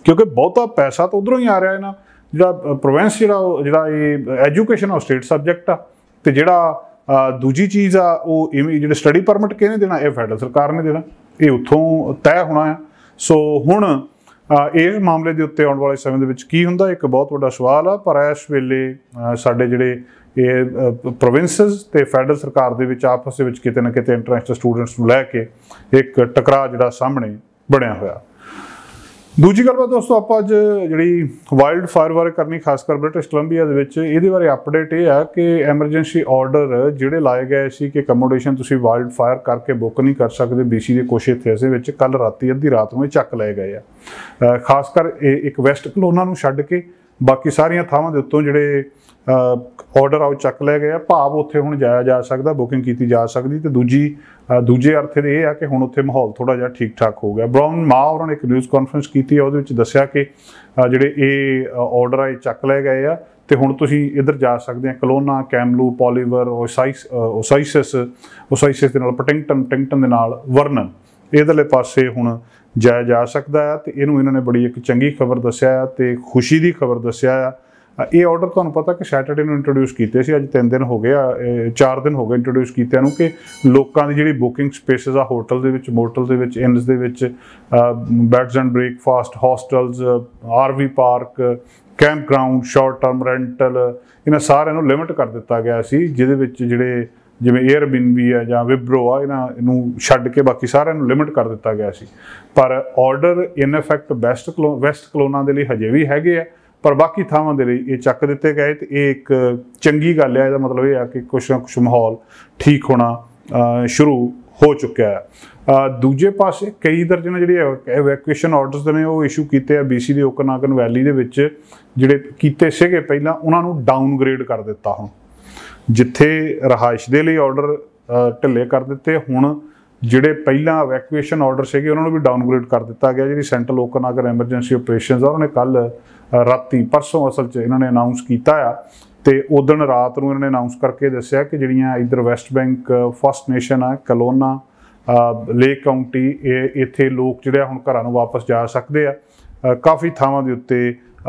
ਕਿਉਂਕਿ ਬਹੁਤਾ ਪੈਸਾ ਤਾਂ ਉਧਰੋਂ ਹੀ ਆ ਰਿਹਾ ਹੈ ਨਾ ਜਿਹੜਾ ਪ੍ਰੋਵਿੰਸ ਜਿਹੜਾ ਉਹ ਜਿਹੜਾ ਇਹ ਐਜੂਕੇਸ਼ਨ ਆ ਸਟੇਟ ਸਬਜੈਕਟ ਆ ਤੇ ਜਿਹੜਾ ਦੂਜੀ ਚੀਜ਼ ਆ ਉਹ ਜਿਹੜੇ ਸਟੱਡੀ ਪਰਮਿਟ ਕਿਹਨੇ ਦੇਣਾ ਇਹ ਫੈਡਰਲ ਸਰਕਾਰ ਨੇ ਦੇਣਾ ਇਹ ਉੱਥੋਂ ਤੈਅ ਹੋਣਾ ਆ ਸੋ ਹੁਣ ਇਹ ਮਾਮਲੇ ਦੇ ਉੱਤੇ ਆਉਣ ਵਾਲੇ ਸਮੇਂ ਦੇ ਵਿੱਚ ਕੀ ਹੁੰਦਾ ਇੱਕ ਬਹੁਤ ਵੱਡਾ ਸਵਾਲ ਆ ਪਰ ਇਸ ਵੇਲੇ ਸਾਡੇ ਜਿਹੜੇ ਇਹ ਪ੍ਰੋਵਿੰਸਸ ਤੇ ਫੈਡਰਲ ਸਰਕਾਰ ਦੇ ਵਿੱਚ ਆਪਸ ਦੇ ਵਿੱਚ ਕਿਤੇ ਨਾ ਕਿਤੇ ਇੰਟਰਨੈਸ਼ਨਲ ਸਟੂਡੈਂਟਸ ਨੂੰ ਲੈ ਕੇ ਇੱਕ ਟਕਰਾਅ ਜਿਹੜਾ ਸਾਹਮਣੇ ਬਣਿਆ ਹੋਇਆ ਦੂਜੀ ਗੱਲਬਾਤ ਦੋਸਤੋ ਆਪਾਂ ਅੱਜ ਜਿਹੜੀ ਵਾਈਲਡ ਫਾਇਰ ਵਰਕ ਕਰਨੀ ਖਾਸ ਕਰ ਬ੍ਰਿਟਿਸ਼ ਕੋਲੰਬੀਆ ਦੇ ਵਿੱਚ ਇਹਦੇ ਬਾਰੇ ਅਪਡੇਟ ਇਹ ਆ ਕਿ ਐਮਰਜੈਂਸੀ ਆਰਡਰ ਜਿਹੜੇ ਲਾਏ ਗਏ ਸੀ ਕਿ ਕਮੋਡੇਸ਼ਨ ਤੁਸੀਂ ਵਾਈਲਡ ਫਾਇਰ ਕਰਕੇ ਬੁੱਕ ਨਹੀਂ ਕਰ ਸਕਦੇ ਬੀਸੀ ਦੇ ਕੁਝ ਅਸੇ ਵਿੱਚ ਕੱਲ ਰਾਤੀ ਅੱਧੀ ਰਾਤ ਨੂੰ ਇਹ ਚੱਕ ਲਏ ਗਏ ਆ ਖਾਸ ਕਰ ਇੱਕ ਵੈਸਟ ਕਲੋਨਾ ਨੂੰ ਛੱਡ ਕੇ ਬਾਕੀ ਸਾਰੀਆਂ ਥਾਵਾਂ ਦੇ ਉੱਤੋਂ ਜਿਹੜੇ ਆਰਡਰ ਆਉ ਚੱਕ ਲਿਆ ਗਿਆ ਭਾਵ ਉੱਥੇ ਹੁਣ ਜਾਇਆ ਜਾ ਸਕਦਾ ਬੁਕਿੰਗ ਕੀਤੀ ਜਾ ਸਕਦੀ ਤੇ ਦੂਜੀ ਦੂਜੇ ਅਰਥ ਇਹ ਆ ਕਿ ਹੁਣ ਉੱਥੇ ਮਾਹੌਲ ਥੋੜਾ ਜਿਹਾ ਠੀਕ ਠਾਕ ਹੋ ਗਿਆ ਬ੍ਰਾਊਨ ਮਾ ਉਹਨਾਂ ਨੇ ਇੱਕ ਨਿਊਜ਼ ਕਾਨਫਰੰਸ ਕੀਤੀ ਉਹਦੇ ਵਿੱਚ ਦੱਸਿਆ ਕਿ ਜਿਹੜੇ ਇਹ ਆਰਡਰ ਆਏ ਚੱਕ ਲਏ ਗਏ ਆ ਤੇ ਹੁਣ ਤੁਸੀਂ ਇੱਧਰ ਜਾ ਸਕਦੇ ਆ ਕਲੋਨਾ ਕੈਮਲੂ ਪੋਲੀਵਰ ਓਸਾਈਸ ਓਸਾਈਸਿਸ ਓਸਾਈਸਿਸ ਦੇ ਨਾਲ ਪਟਿੰਗਟਨ ਟਿੰਗਟਨ ਦੇ ਨਾਲ ਵਰਨਨ ਇਹਦੇਲੇ ਪਾਸੇ ਹੁਣ ਜਾਇਆ ਜਾ ਸਕਦਾ ਹੈ ਤੇ ਇਹਨੂੰ ਇਹਨਾਂ ਨੇ ਬੜੀ ਇੱਕ ਚੰਗੀ ਖਬਰ ਦੱਸਿਆ ਤੇ ਖੁਸ਼ੀ ਦੀ ਖਬਰ ਦੱਸਿਆ ਆ ਇਹ ਆਰਡਰ ਤੁਹਾਨੂੰ ਪਤਾ ਕਿ ਸੈਟਰਡੇ ਨੂੰ ਇੰਟਰੋਡਿਊਸ ਕੀਤੇ ਸੀ ਅੱਜ 3 ਦਿਨ ਹੋ ਗਏ ਆ 4 ਦਿਨ ਹੋ ਗਏ ਇੰਟਰੋਡਿਊਸ ਕੀਤਿਆਂ ਨੂੰ ਕਿ ਲੋਕਾਂ ਦੀ ਜਿਹੜੀ ਬੁਕਿੰਗ ਸਪੇਸਿਸ ਆ ਹੋਟਲ ਦੇ ਵਿੱਚ ਮੋਟਲ ਦੇ ਵਿੱਚ ਇਨਸ ਦੇ ਵਿੱਚ beds and breakfast hostels RV park camp ground short term rental ਇਹਨਾਂ ਸਾਰਿਆਂ ਨੂੰ ਲਿਮਟ ਕਰ ਦਿੱਤਾ ਗਿਆ ਸੀ ਜਿਹਦੇ ਵਿੱਚ ਜਿਹੜੇ ਜਿਵੇਂ 에ਅਰਬਿਨਬੀ ਆ ਜਾਂ ਵਿਬਰੋ ਆ ਇਹਨਾਂ ਨੂੰ ਛੱਡ ਕੇ ਬਾਕੀ ਸਾਰਿਆਂ ਨੂੰ ਲਿਮਟ ਕਰ ਦਿੱਤਾ ਗਿਆ ਸੀ ਪਰ order in effect best West Kelowna ਦੇ ਲਈ ਹਜੇ ਵੀ ਹੈਗੇ ਆ ਪਰ ਬਾਕੀ ਥਾਵਾਂ ਦੇ ਲਈ ਇਹ ਚੱਕ ਦਿੱਤੇ ਗਏ ਤੇ ਇਹ ਇੱਕ ਚੰਗੀ ਗੱਲ ਹੈ ਇਹਦਾ ਮਤਲਬ ਇਹ ਆ ਕਿ ਕੁਝ ਨਾ ਕੁਝ ਮਾਹੌਲ ਠੀਕ ਹੋਣਾ ਸ਼ੁਰੂ ਹੋ ਚੁੱਕਿਆ ਹੈ ਦੂਜੇ ਪਾਸੇ ਕਈ ਦਰਜਨ ਜਿਹੜੇ ਐਵੈਕੂਏਸ਼ਨ ਆਰਡਰਸ ਨੇ ਉਹ ਇਸ਼ੂ ਕੀਤੇ ਆ ਬੀਸੀ ਦੇ ਓਕਨਾਗਨ ਵੈਲੀ ਦੇ ਵਿੱਚ ਜਿਹੜੇ ਕੀਤੇ ਸੀਗੇ ਪਹਿਲਾਂ ਉਹਨਾਂ ਨੂੰ ਡਾਊਨਗ੍ਰੇਡ ਕਰ ਦਿੱਤਾ ਹੁਣ ਜਿੱਥੇ ਰਹਾਇਸ਼ ਦੇ ਲਈ ਆਰਡਰ ਢਿੱਲੇ ਕਰ ਦਿੱਤੇ ਹੁਣ ਜਿਹੜੇ ਪਹਿਲਾਂ ਐਵੈਕੂਏਸ਼ਨ ਆਰਡਰ ਸੀਗੇ ਉਹਨਾਂ ਨੂੰ ਵੀ ਡਾਊਨਗ੍ਰੇਡ ਕਰ ਦਿੱਤਾ ਗਿਆ ਜਿਹੜੀ ਸੈਂਟਰਲ ਓਕਨਾਗਨ ਐਮਰਜੈਂਸੀ ਆਪਰੇਸ਼ਨਸ ਆ ਉਹਨੇ ਕੱਲ ਰਾਤੀ ਪਰਸੋਂ ਅਸਲ 'ਚ ਇਹਨਾਂ ਨੇ ਅਨਾਉਂਸ ਕੀਤਾ ਆ ਤੇ ਉਦੋਂ ਰਾਤ ਨੂੰ ਇਹਨਾਂ ਨੇ ਅਨਾਉਂਸ ਕਰਕੇ ਦੱਸਿਆ ਕਿ ਜਿਹੜੀਆਂ ਇਧਰ ਵੈਸਟ ਬੈਂਕ ਫਸਟ ਨੇਸ਼ਨ ਆ ਕਲੋਨਾ ਲੇ ਕਾਉਂਟੀ ਇਹ ਇੱਥੇ ਲੋਕ ਜਿਹੜੇ ਹੁਣ ਘਰਾਂ ਨੂੰ ਵਾਪਸ ਜਾ ਸਕਦੇ ਆ ਕਾਫੀ ਥਾਵਾਂ ਦੇ ਉੱਤੇ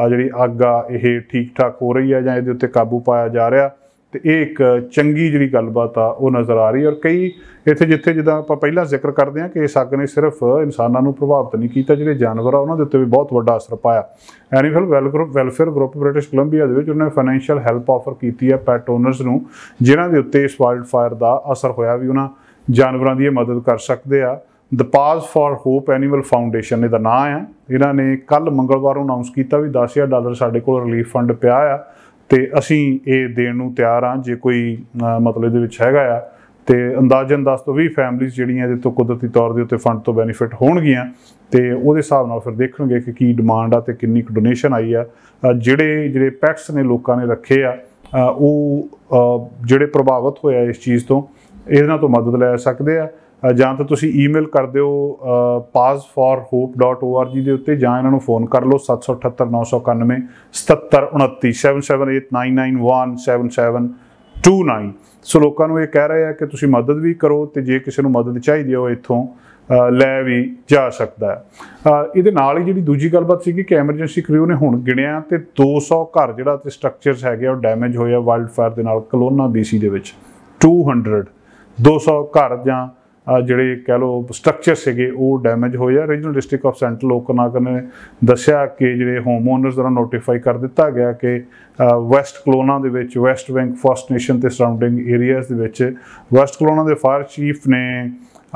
ਜਿਹੜੀ ਅੱਗ ਆ ਇਹ ਠੀਕ ਠਾਕ ਹੋ ਰਹੀ ਆ ਜਾਂ ਇਹਦੇ ਉੱਤੇ ਕਾਬੂ ਪਾਇਆ ਜਾ ਰਿਹਾ ਤੇ ਇਹ ਇੱਕ ਚੰਗੀ ਜਿਹੜੀ ਗੱਲਬਾਤ ਆ ਉਹ ਨਜ਼ਰ ਆ ਰਹੀ ਔਰ ਕਈ ਇੱਥੇ ਜਿੱਥੇ ਜਿੱਦਾਂ ਆਪਾਂ ਪਹਿਲਾਂ ਜ਼ਿਕਰ ਕਰਦੇ ਆ ਕਿ ਇਸ ਅੱਗ ਨੇ ਸਿਰਫ ਇਨਸਾਨਾਂ ਨੂੰ ਪ੍ਰਭਾਵਿਤ ਨਹੀਂ ਕੀਤਾ ਜਿਹੜੇ ਜਾਨਵਰ ਆ ਉਹਨਾਂ ਦੇ ਉੱਤੇ ਵੀ ਬਹੁਤ ਵੱਡਾ ਅਸਰ ਪਾਇਆ animal welfare group British Columbia ਦੇ ਵਿੱਚ ਉਹਨਾਂ ਨੇ ਫਾਈਨੈਂਸ਼ੀਅਲ ਹੈਲਪ ਆਫਰ ਕੀਤੀ ਹੈ ਪੈਟ ਓਨਰਸ ਨੂੰ ਜਿਨ੍ਹਾਂ ਦੇ ਉੱਤੇ ਇਸ ਵਾਈਲਡ ਫਾਇਰ ਦਾ ਅਸਰ ਹੋਇਆ ਵੀ ਉਹਨਾਂ ਜਾਨਵਰਾਂ ਦੀ ਇਹ ਮਦਦ ਕਰ ਸਕਦੇ ਆ the Paws for Hope Animal Foundation ਇਹਦਾ ਨਾਮ ਆ ਇਹਨਾਂ ਨੇ ਕੱਲ ਮੰਗਲਵਾਰ ਨੂੰ ਅਨਾਉਂਸ ਕੀਤਾ ਵੀ 10000 ਡਾਲਰ ਸਾਡੇ ਕੋਲ ਰਿਲੀਫ ਫੰਡ ਪਿਆ ਆ ਤੇ ਅਸੀਂ ਇਹ ਦੇਣ ਨੂੰ ਤਿਆਰ ਆ ਜੇ ਕੋਈ ਮਤਲਬ ਇਹਦੇ ਵਿੱਚ ਹੈਗਾ ਆ ਤੇ ਅੰਦਾਜ਼ਨ 10 ਤੋਂ 20 ਫੈਮਲੀਆਂ ਜਿਹੜੀਆਂ ਇਹਦੇ ਤੋਂ ਕੁਦਰਤੀ ਤੌਰ ਦੇ ਉੱਤੇ ਫੰਡ ਤੋਂ ਬੈਨੀਫਿਟ ਹੋਣਗੀਆਂ ਤੇ ਉਹਦੇ ਹਿਸਾਬ ਨਾਲ ਫਿਰ ਦੇਖਣਗੇ ਕਿ ਕੀ ਡਿਮਾਂਡ ਆ ਤੇ ਕਿੰਨੀ ਕੁ ਡੋਨੇਸ਼ਨ ਆਈ ਆ ਜਿਹੜੇ ਜਿਹੜੇ ਪੈਕਸ ਨੇ ਲੋਕਾਂ ਨੇ ਰੱਖੇ ਆ ਉਹ ਜਿਹੜੇ ਪ੍ਰਭਾਵਿਤ ਹੋਇਆ ਇਸ ਚੀਜ਼ ਤੋਂ ਇਹਨਾਂ ਤੋਂ ਮਦਦ ਲੈ ਸਕਦੇ ਆ ਜਾਂ ਤਾਂ ਤੁਸੀਂ ਈਮੇਲ ਕਰ ਦਿਓ pausforhope.org ਦੇ ਉੱਤੇ ਜਾਂ ਇਹਨਾਂ ਨੂੰ ਫੋਨ ਕਰ ਲਓ 778999 ਸੋ ਲੋਕਾਂ ਨੂੰ ਇਹ ਕਹਿ ਰਹੇ ਆ ਕਿ ਤੁਸੀਂ ਮਦਦ ਵੀ ਕਰੋ ਤੇ ਜੇ ਕਿਸੇ ਨੂੰ ਮਦਦ ਚਾਹੀਦੀ ਹੋ ਇੱਥੋਂ ਲੈ ਵੀ ਜਾ ਸਕਦਾ ਹੈ ਇਹਦੇ ਨਾਲ ਹੀ ਜਿਹੜੀ ਦੂਜੀ ਗੱਲਬਾਤ ਸੀ ਕਿ ਐਮਰਜੈਂਸੀ ਕਰਿਓ ਨੇ ਹੁਣ ਗਿਣਿਆ ਤੇ 200 ਘਰ ਜਿਹੜਾ ਤੇ ਸਟਰਕਚਰਸ ਹੈਗੇ ਉਹ ਡੈਮੇਜ ਹੋਇਆ ਵਾਈਲਡ ਫਾਇਰ ਦੇ ਨਾਲ ਕਲੋਨਾ ਬੀਸੀ ਦੇ ਵਿੱਚ 200 200 ਘਰ ਜਾਂ ਜਿਹੜੇ ਕਹਿ ਲੋ ਸਟਰਕਚਰ ਸੀਗੇ ਉਹ ਡੈਮੇਜ ਹੋਏ ਆ Regional District of Central Okanagan ਨੇ ਦੱਸਿਆ ਕਿ ਜਿਹੜੇ ਹੋਮ ਓਨਰਸ ਦਾ ਨੋਟੀਫਾਈ ਕਰ ਦਿੱਤਾ ਗਿਆ ਕਿ ਵੈਸਟ ਕਲੋਨਾ ਦੇ ਵਿੱਚ ਵੈਸਟ ਬੈਂਕ ਫਸਟ ਨੇਸ਼ਨ ਤੇ ਸਰਾਊਂਡਿੰਗ ਏਰੀਆਜ਼ ਦੇ ਵਿੱਚ ਵੈਸਟ ਕਲੋਨਾ ਦੇ ਫਾਇਰ ਚੀਫ ਨੇ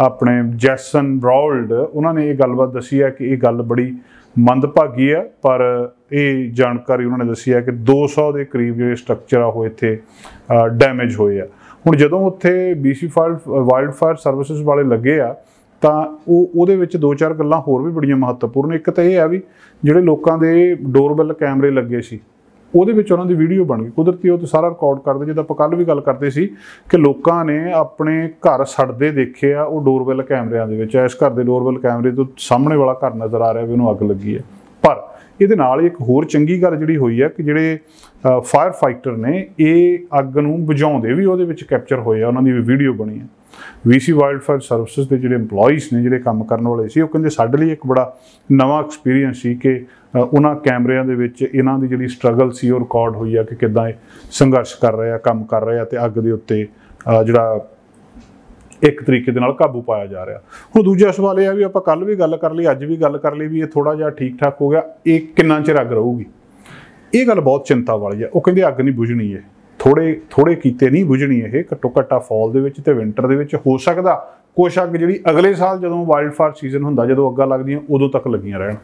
ਆਪਣੇ ਜੈਸਨ ਬਰਾਉਲਡ ਉਹਨਾਂ ਨੇ ਇਹ ਗੱਲਬਾਤ ਦੱਸੀ ਹੈ ਕਿ ਇਹ ਗੱਲ ਬੜੀ ਮੰਦਭਾਗੀ ਹੈ ਪਰ ਇਹ ਜਾਣਕਾਰੀ ਉਹਨਾਂ ਨੇ ਦੱਸੀ ਹੈ ਕਿ 200 ਦੇ ਕਰੀਬ ਜਿਹੜੇ ਸਟਰਕਚਰ ਆ ਹੋਏ ਇੱਥੇ ਡੈਮੇਜ ਹੋਏ ਆ ਹੁਣ ਜਦੋਂ ਉੱਥੇ ਬੀਸੀ ਵਾਈਲਡ ਫਾਇਰ ਸਰਵਿਸਿਜ਼ ਵਾਲੇ ਲੱਗੇ ਆ ਤਾਂ ਉਹ ਉਹਦੇ ਵਿੱਚ ਦੋ ਚਾਰ ਗੱਲਾਂ ਹੋਰ ਵੀ ਬੜੀਆਂ ਮਹੱਤਵਪੂਰਨ ਇੱਕ ਤਾਂ ਇਹ ਆ ਵੀ ਜਿਹੜੇ ਲੋਕਾਂ ਦੇ ਡੋਰਬੈਲ ਕੈਮਰੇ ਲੱਗੇ ਸੀ ਉਹਦੇ ਵਿੱਚ ਉਹਨਾਂ ਦੀ ਵੀਡੀਓ ਬਣ ਗਈ ਕੁਦਰਤੀ ਉਹ ਤੇ ਸਾਰਾ ਰਿਕਾਰਡ ਕਰਦੇ ਜਿੱਦਾਂ ਆਪਾਂ ਕੱਲ ਵੀ ਗੱਲ ਕਰਦੇ ਸੀ ਕਿ ਲੋਕਾਂ ਨੇ ਆਪਣੇ ਘਰ ਸੜਦੇ ਦੇਖੇ ਆ ਉਹ ਡੋਰਬੈਲ ਕੈਮਰਿਆਂ ਦੇ ਵਿੱਚ ਇਸ ਘਰ ਦੇ ਡੋਰਬੈਲ ਕੈਮਰੇ ਤੋਂ ਸਾਹਮਣੇ ਵਾਲਾ ਘਰ ਨਜ਼ਰ ਆ ਰਿਹਾ ਵੀ ਉਹਨੂੰ ਅੱਗ ਲੱਗੀ ਹੈ ਪਰ ਇਹਦੇ ਨਾਲ ਇੱਕ ਹੋਰ ਚੰਗੀ ਗੱਲ ਜਿਹੜੀ ਹੋਈ ਹੈ ਕਿ ਜਿਹੜੇ ਫਾਇਰ ਫਾਈਟਰ ਨੇ ਇਹ ਅੱਗ ਨੂੰ ਬੁਝਾਉਂਦੇ ਵੀ ਉਹਦੇ ਵਿੱਚ ਕੈਪਚਰ ਹੋਏ ਆ ਉਹਨਾਂ ਦੀ ਵੀ ਵੀਡੀਓ ਬਣੀ ਹੈ ਵੀਸੀ ਵਾਈਲਡਫਾਇਰ ਸਰਵਿਸਿਜ਼ ਦੇ ਜਿਹੜੇ EMPLOYEES ਨੇ ਜਿਹੜੇ ਕੰਮ ਕਰਨ ਵਾਲੇ ਸੀ ਉਹ ਕਹਿੰਦੇ ਸਾਡੇ ਲਈ ਇੱਕ ਬੜਾ ਨਵਾਂ ਐਕਸਪੀਰੀਅੰਸ ਸੀ ਕਿ ਉਹਨਾਂ ਕੈਮਰਿਆਂ ਦੇ ਵਿੱਚ ਇਹਨਾਂ ਦੀ ਜਿਹੜੀ ਸਟਰਗਲ ਸੀ ਉਹ ਰਿਕਾਰਡ ਹੋਈ ਆ ਕਿ ਕਿਦਾਂ ਇਹ ਸੰਘਰਸ਼ ਕਰ ਰਹੇ ਆ ਕੰਮ ਕਰ ਰਹੇ ਆ ਤੇ ਅੱਗ ਦੇ ਉੱਤੇ ਜਿਹੜਾ ਇੱਕ ਤਰੀਕੇ ਦੇ ਨਾਲ ਕਾਬੂ ਪਾਇਆ ਜਾ ਰਿਹਾ ਹੁਣ ਦੂਜਾ ਸਵਾਲ ਇਹ ਆ ਵੀ ਆਪਾਂ ਕੱਲ ਵੀ ਗੱਲ ਕਰ ਲਈ ਅੱਜ ਵੀ ਗੱਲ ਕਰ ਲਈ ਵੀ ਇਹ ਥੋੜਾ ਜਿਹਾ ਠੀਕ ਠਾਕ ਹੋ ਗਿਆ ਇਹ ਕਿੰਨਾ ਚਿਰ ਅੱਗ ਰਹੂਗੀ ਇਹ ਗੱਲ ਬਹੁਤ ਚਿੰਤਾ ਵਾਲੀ ਆ ਉਹ ਕਹਿੰਦੇ ਅੱਗ ਨਹੀਂ ਬੁਝਣੀ ਇਹ ਥੋੜੇ ਥੋੜੇ ਕੀਤੇ ਨਹੀਂ ਬੁਝਣੀ ਇਹ ਘੱਟੋ ਘੱਟਾ ਫਾਲ ਦੇ ਵਿੱਚ ਤੇ ਵਿੰਟਰ ਦੇ ਵਿੱਚ ਹੋ ਸਕਦਾ ਕੁਛ ਅੱਗ ਜਿਹੜੀ ਅਗਲੇ ਸਾਲ ਜਦੋਂ ਵਾਈਲਡ ਫਾਇਰ ਸੀਜ਼ਨ ਹੁੰਦਾ ਜਦੋਂ ਅੱਗਾਂ ਲੱਗਦੀਆਂ ਉਦੋਂ ਤੱਕ ਲੱਗੀਆਂ ਰਹਿਣ